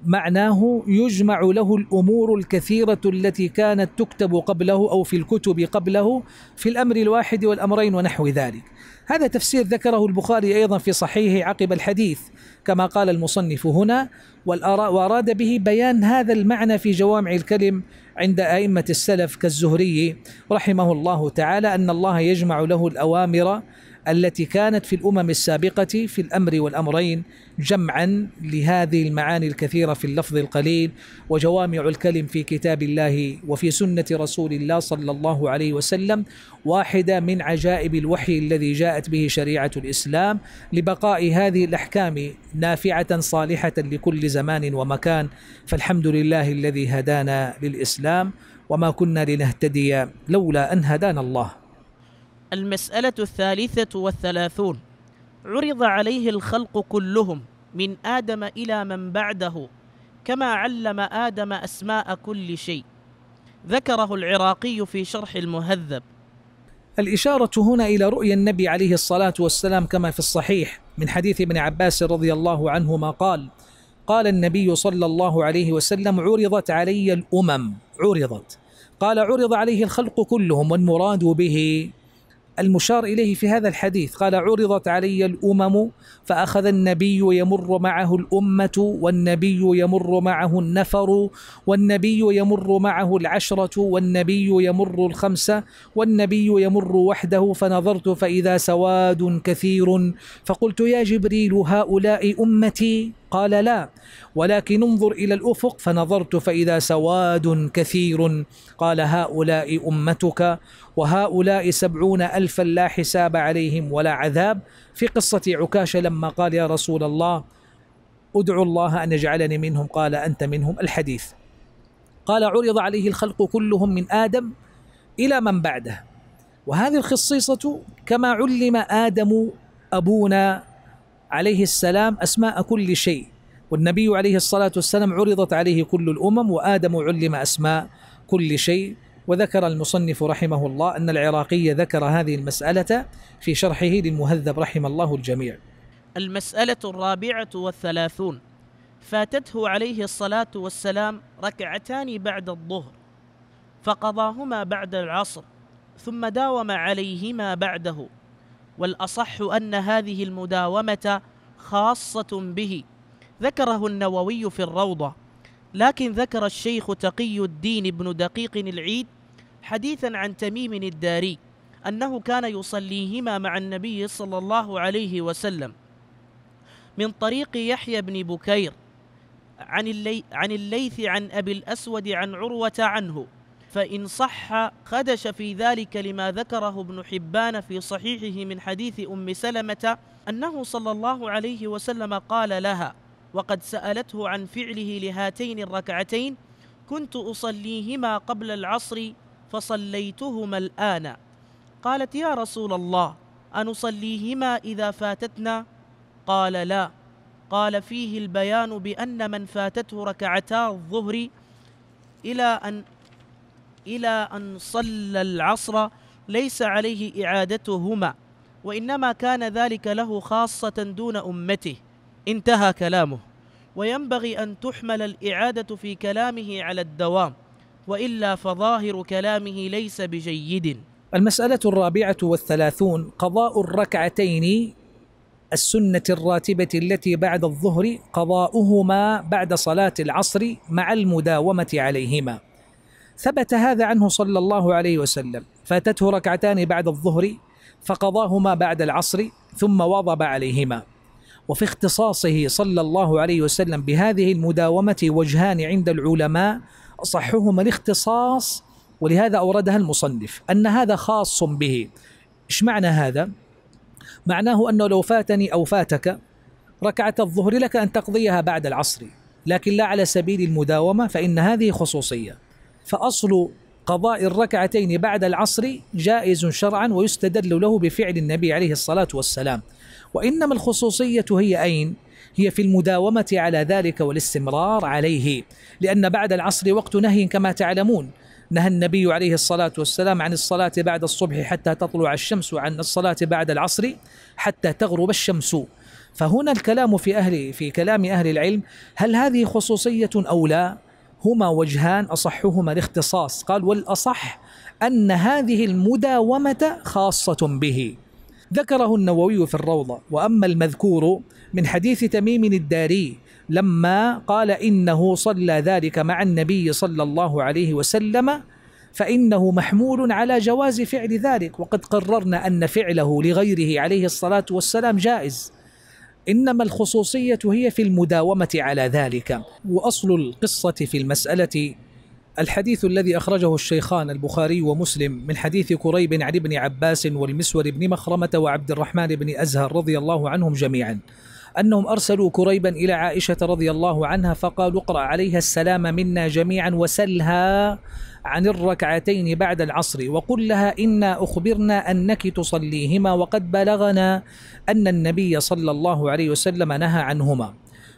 معناه يجمع له الامور الكثيره التي كانت تكتب قبله او في الكتب قبله في الامر الواحد والامرين ونحو ذلك. هذا تفسير ذكره البخاري ايضا في صحيحه عقب الحديث كما قال المصنف هنا واراد به بيان هذا المعنى في جوامع الكلم عند ائمه السلف كالزهري رحمه الله تعالى ان الله يجمع له الاوامر التي كانت في الامم السابقه في الامر والامرين جمعا لهذه المعاني الكثيره في اللفظ القليل وجوامع الكلم في كتاب الله وفي سنه رسول الله صلى الله عليه وسلم واحده من عجائب الوحي الذي جاءت به شريعه الاسلام لبقاء هذه الاحكام نافعه صالحه لكل زمان ومكان فالحمد لله الذي هدانا للاسلام وما كنا لنهتدي لولا ان هدانا الله المسألة الثالثة والثلاثون عرض عليه الخلق كلهم من آدم إلى من بعده كما علم آدم أسماء كل شيء ذكره العراقي في شرح المهذب الإشارة هنا إلى رؤيا النبي عليه الصلاة والسلام كما في الصحيح من حديث ابن عباس رضي الله عنهما قال قال النبي صلى الله عليه وسلم عرضت علي الأمم عرضت قال عرض عليه الخلق كلهم والمراد به المشار اليه في هذا الحديث قال عرضت علي الامم فاخذ النبي يمر معه الامه والنبي يمر معه النفر والنبي يمر معه العشره والنبي يمر الخمسه والنبي يمر وحده فنظرت فاذا سواد كثير فقلت يا جبريل هؤلاء امتي قال لا ولكن انظر الى الافق فنظرت فاذا سواد كثير قال هؤلاء امتك وهؤلاء سبعون الفا لا حساب عليهم ولا عذاب في قصه عكاشه لما قال يا رسول الله ادعو الله ان يجعلني منهم قال انت منهم الحديث قال عرض عليه الخلق كلهم من ادم الى من بعده وهذه الخصيصه كما علم ادم ابونا عليه السلام أسماء كل شيء والنبي عليه الصلاة والسلام عرضت عليه كل الأمم وآدم علم أسماء كل شيء وذكر المصنف رحمه الله أن العراقي ذكر هذه المسألة في شرحه للمهذب رحم الله الجميع المسألة الرابعة والثلاثون فاتته عليه الصلاة والسلام ركعتان بعد الظهر فقضاهما بعد العصر ثم داوم عليهما بعده والأصح أن هذه المداومة خاصة به ذكره النووي في الروضة لكن ذكر الشيخ تقي الدين بن دقيق العيد حديثا عن تميم الداري أنه كان يصليهما مع النبي صلى الله عليه وسلم من طريق يحيى بن بكير عن, الليث عن أبي الأسود عن عروة عنه فإن صح خدش في ذلك لما ذكره ابن حبان في صحيحه من حديث أم سلمة أنه صلى الله عليه وسلم قال لها وقد سألته عن فعله لهاتين الركعتين كنت أصليهما قبل العصر فصليتهما الآن قالت يا رسول الله أنصليهما إذا فاتتنا قال لا قال فيه البيان بأن من فاتته ركعتا الظهر إلى أن إلى أن صلى العصر ليس عليه إعادتهما وإنما كان ذلك له خاصة دون أمته انتهى كلامه وينبغي أن تحمل الإعادة في كلامه على الدوام وإلا فظاهر كلامه ليس بجيد المسألة الرابعة والثلاثون قضاء الركعتين السنة الراتبة التي بعد الظهر قضاؤهما بعد صلاة العصر مع المداومة عليهما ثبت هذا عنه صلى الله عليه وسلم فاتته ركعتان بعد الظهر فقضاهما بعد العصر ثم واظب عليهما وفي اختصاصه صلى الله عليه وسلم بهذه المداومة وجهان عند العلماء أصحهما الاختصاص ولهذا أوردها المصنف أن هذا خاص به إيش معنى هذا؟ معناه أنه لو فاتني أو فاتك ركعة الظهر لك أن تقضيها بعد العصر لكن لا على سبيل المداومة فإن هذه خصوصية فأصل قضاء الركعتين بعد العصر جائز شرعا ويستدل له بفعل النبي عليه الصلاة والسلام وإنما الخصوصية هي أين؟ هي في المداومة على ذلك والاستمرار عليه لأن بعد العصر وقت نهي كما تعلمون نهى النبي عليه الصلاة والسلام عن الصلاة بعد الصبح حتى تطلع الشمس وعن الصلاة بعد العصر حتى تغرب الشمس فهنا الكلام في أهل في كلام أهل العلم هل هذه خصوصية أو لا هما وجهان أصحهما الاختصاص قال والأصح أن هذه المداومة خاصة به ذكره النووي في الروضة وأما المذكور من حديث تميم الداري لما قال إنه صلى ذلك مع النبي صلى الله عليه وسلم فإنه محمول على جواز فعل ذلك وقد قررنا أن فعله لغيره عليه الصلاة والسلام جائز إنما الخصوصية هي في المداومة على ذلك وأصل القصة في المسألة الحديث الذي أخرجه الشيخان البخاري ومسلم من حديث كريب عن ابن عباس والمسور بن مخرمة وعبد الرحمن بن أزهر رضي الله عنهم جميعا أنهم أرسلوا كريبا إلى عائشة رضي الله عنها فقالوا اقرأ عليها السلام منا جميعا وسلها عن الركعتين بعد العصر وقل لها إنا أخبرنا أنك تصليهما وقد بلغنا أن النبي صلى الله عليه وسلم نهى عنهما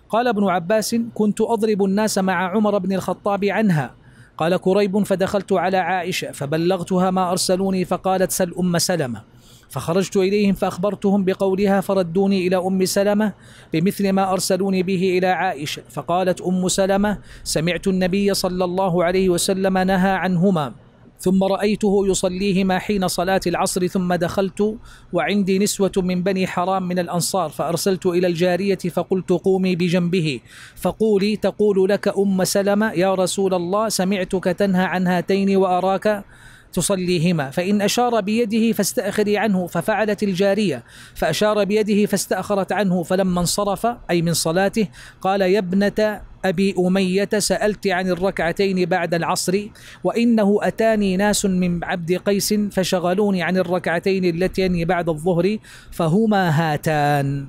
قال ابن عباس كنت أضرب الناس مع عمر بن الخطاب عنها قال كريب فدخلت على عائشة فبلغتها ما أرسلوني فقالت سل أم سلمة فخرجت إليهم فأخبرتهم بقولها فردوني إلى أم سلمة بمثل ما أرسلوني به إلى عائشة فقالت أم سلمة سمعت النبي صلى الله عليه وسلم نهى عنهما ثم رأيته يصليهما حين صلاة العصر ثم دخلت وعندي نسوة من بني حرام من الأنصار فأرسلت إلى الجارية فقلت قومي بجنبه فقولي تقول لك أم سلمة يا رسول الله سمعتك تنهى عن هاتين وأراك تصليهما فإن أشار بيده فاستأخري عنه ففعلت الجارية فأشار بيده فاستأخرت عنه فلما انصرف أي من صلاته قال يا ابنة أبي أمية سألت عن الركعتين بعد العصر وإنه أتاني ناس من عبد قيس فشغلوني عن الركعتين اللتين بعد الظهر فهما هاتان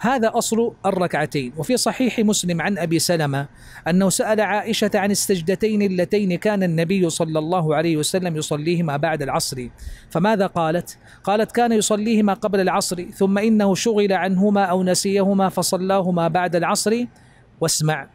هذا أصل الركعتين وفي صحيح مسلم عن أبي سلمة أنه سأل عائشة عن السجدتين اللتين كان النبي صلى الله عليه وسلم يصليهما بعد العصر فماذا قالت؟ قالت كان يصليهما قبل العصر ثم إنه شغل عنهما أو نسيهما فصلاهما بعد العصر واسمع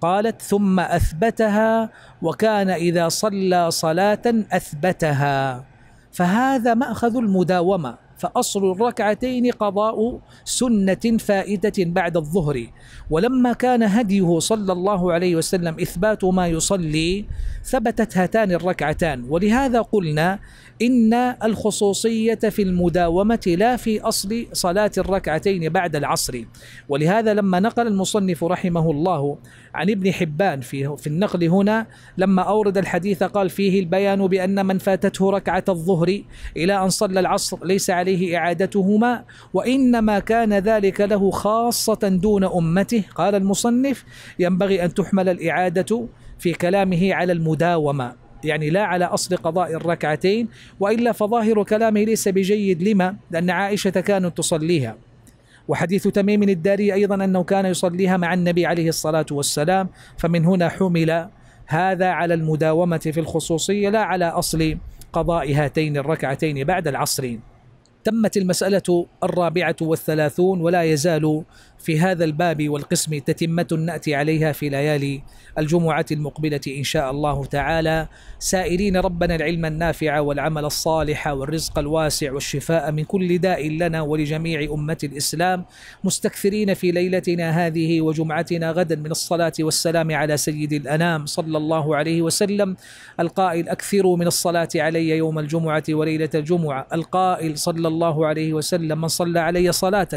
قالت ثم أثبتها وكان إذا صلى صلاة أثبتها فهذا مأخذ المداومة فأصل الركعتين قضاء سنة فائدة بعد الظهر ولما كان هديه صلى الله عليه وسلم إثبات ما يصلي ثبتت هاتان الركعتان ولهذا قلنا إن الخصوصية في المداومة لا في أصل صلاة الركعتين بعد العصر ولهذا لما نقل المصنف رحمه الله عن ابن حبان في, في النقل هنا لما أورد الحديث قال فيه البيان بأن من فاتته ركعة الظهر إلى أن صلى العصر ليس عليه عليه إعادتهما وإنما كان ذلك له خاصة دون أمته قال المصنف ينبغي أن تحمل الإعادة في كلامه على المداومة يعني لا على أصل قضاء الركعتين وإلا فظاهر كلامه ليس بجيد لما؟ لأن عائشة كانت تصليها وحديث تميم الداري أيضا أنه كان يصليها مع النبي عليه الصلاة والسلام فمن هنا حمل هذا على المداومة في الخصوصية لا على أصل قضاء هاتين الركعتين بعد العصرين تمت المسألة الرابعة والثلاثون ولا يزال في هذا الباب والقسم تتمة نأتي عليها في ليالي الجمعة المقبلة إن شاء الله تعالى سائلين ربنا العلم النافع والعمل الصالح والرزق الواسع والشفاء من كل داء لنا ولجميع أمة الإسلام مستكثرين في ليلتنا هذه وجمعتنا غدا من الصلاة والسلام على سيد الأنام صلى الله عليه وسلم القائل أكثروا من الصلاة علي يوم الجمعة وليلة الجمعة القائل صلى الله عليه وسلم من صلى علي صلاة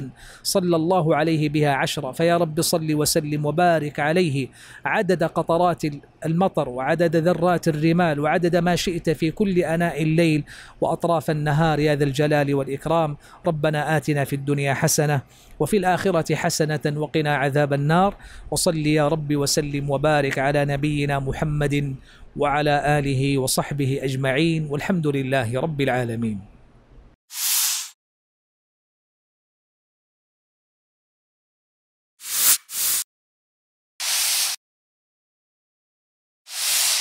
صلى الله عليه بها عشرة فيا رب صل وسلم وبارك عليه عدد قطرات المطر وعدد ذرات الرمال وعدد ما شئت في كل أناء الليل وأطراف النهار يا ذا الجلال والإكرام ربنا آتنا في الدنيا حسنة وفي الآخرة حسنة وقنا عذاب النار وصل يا رب وسلم وبارك على نبينا محمد وعلى آله وصحبه أجمعين والحمد لله رب العالمين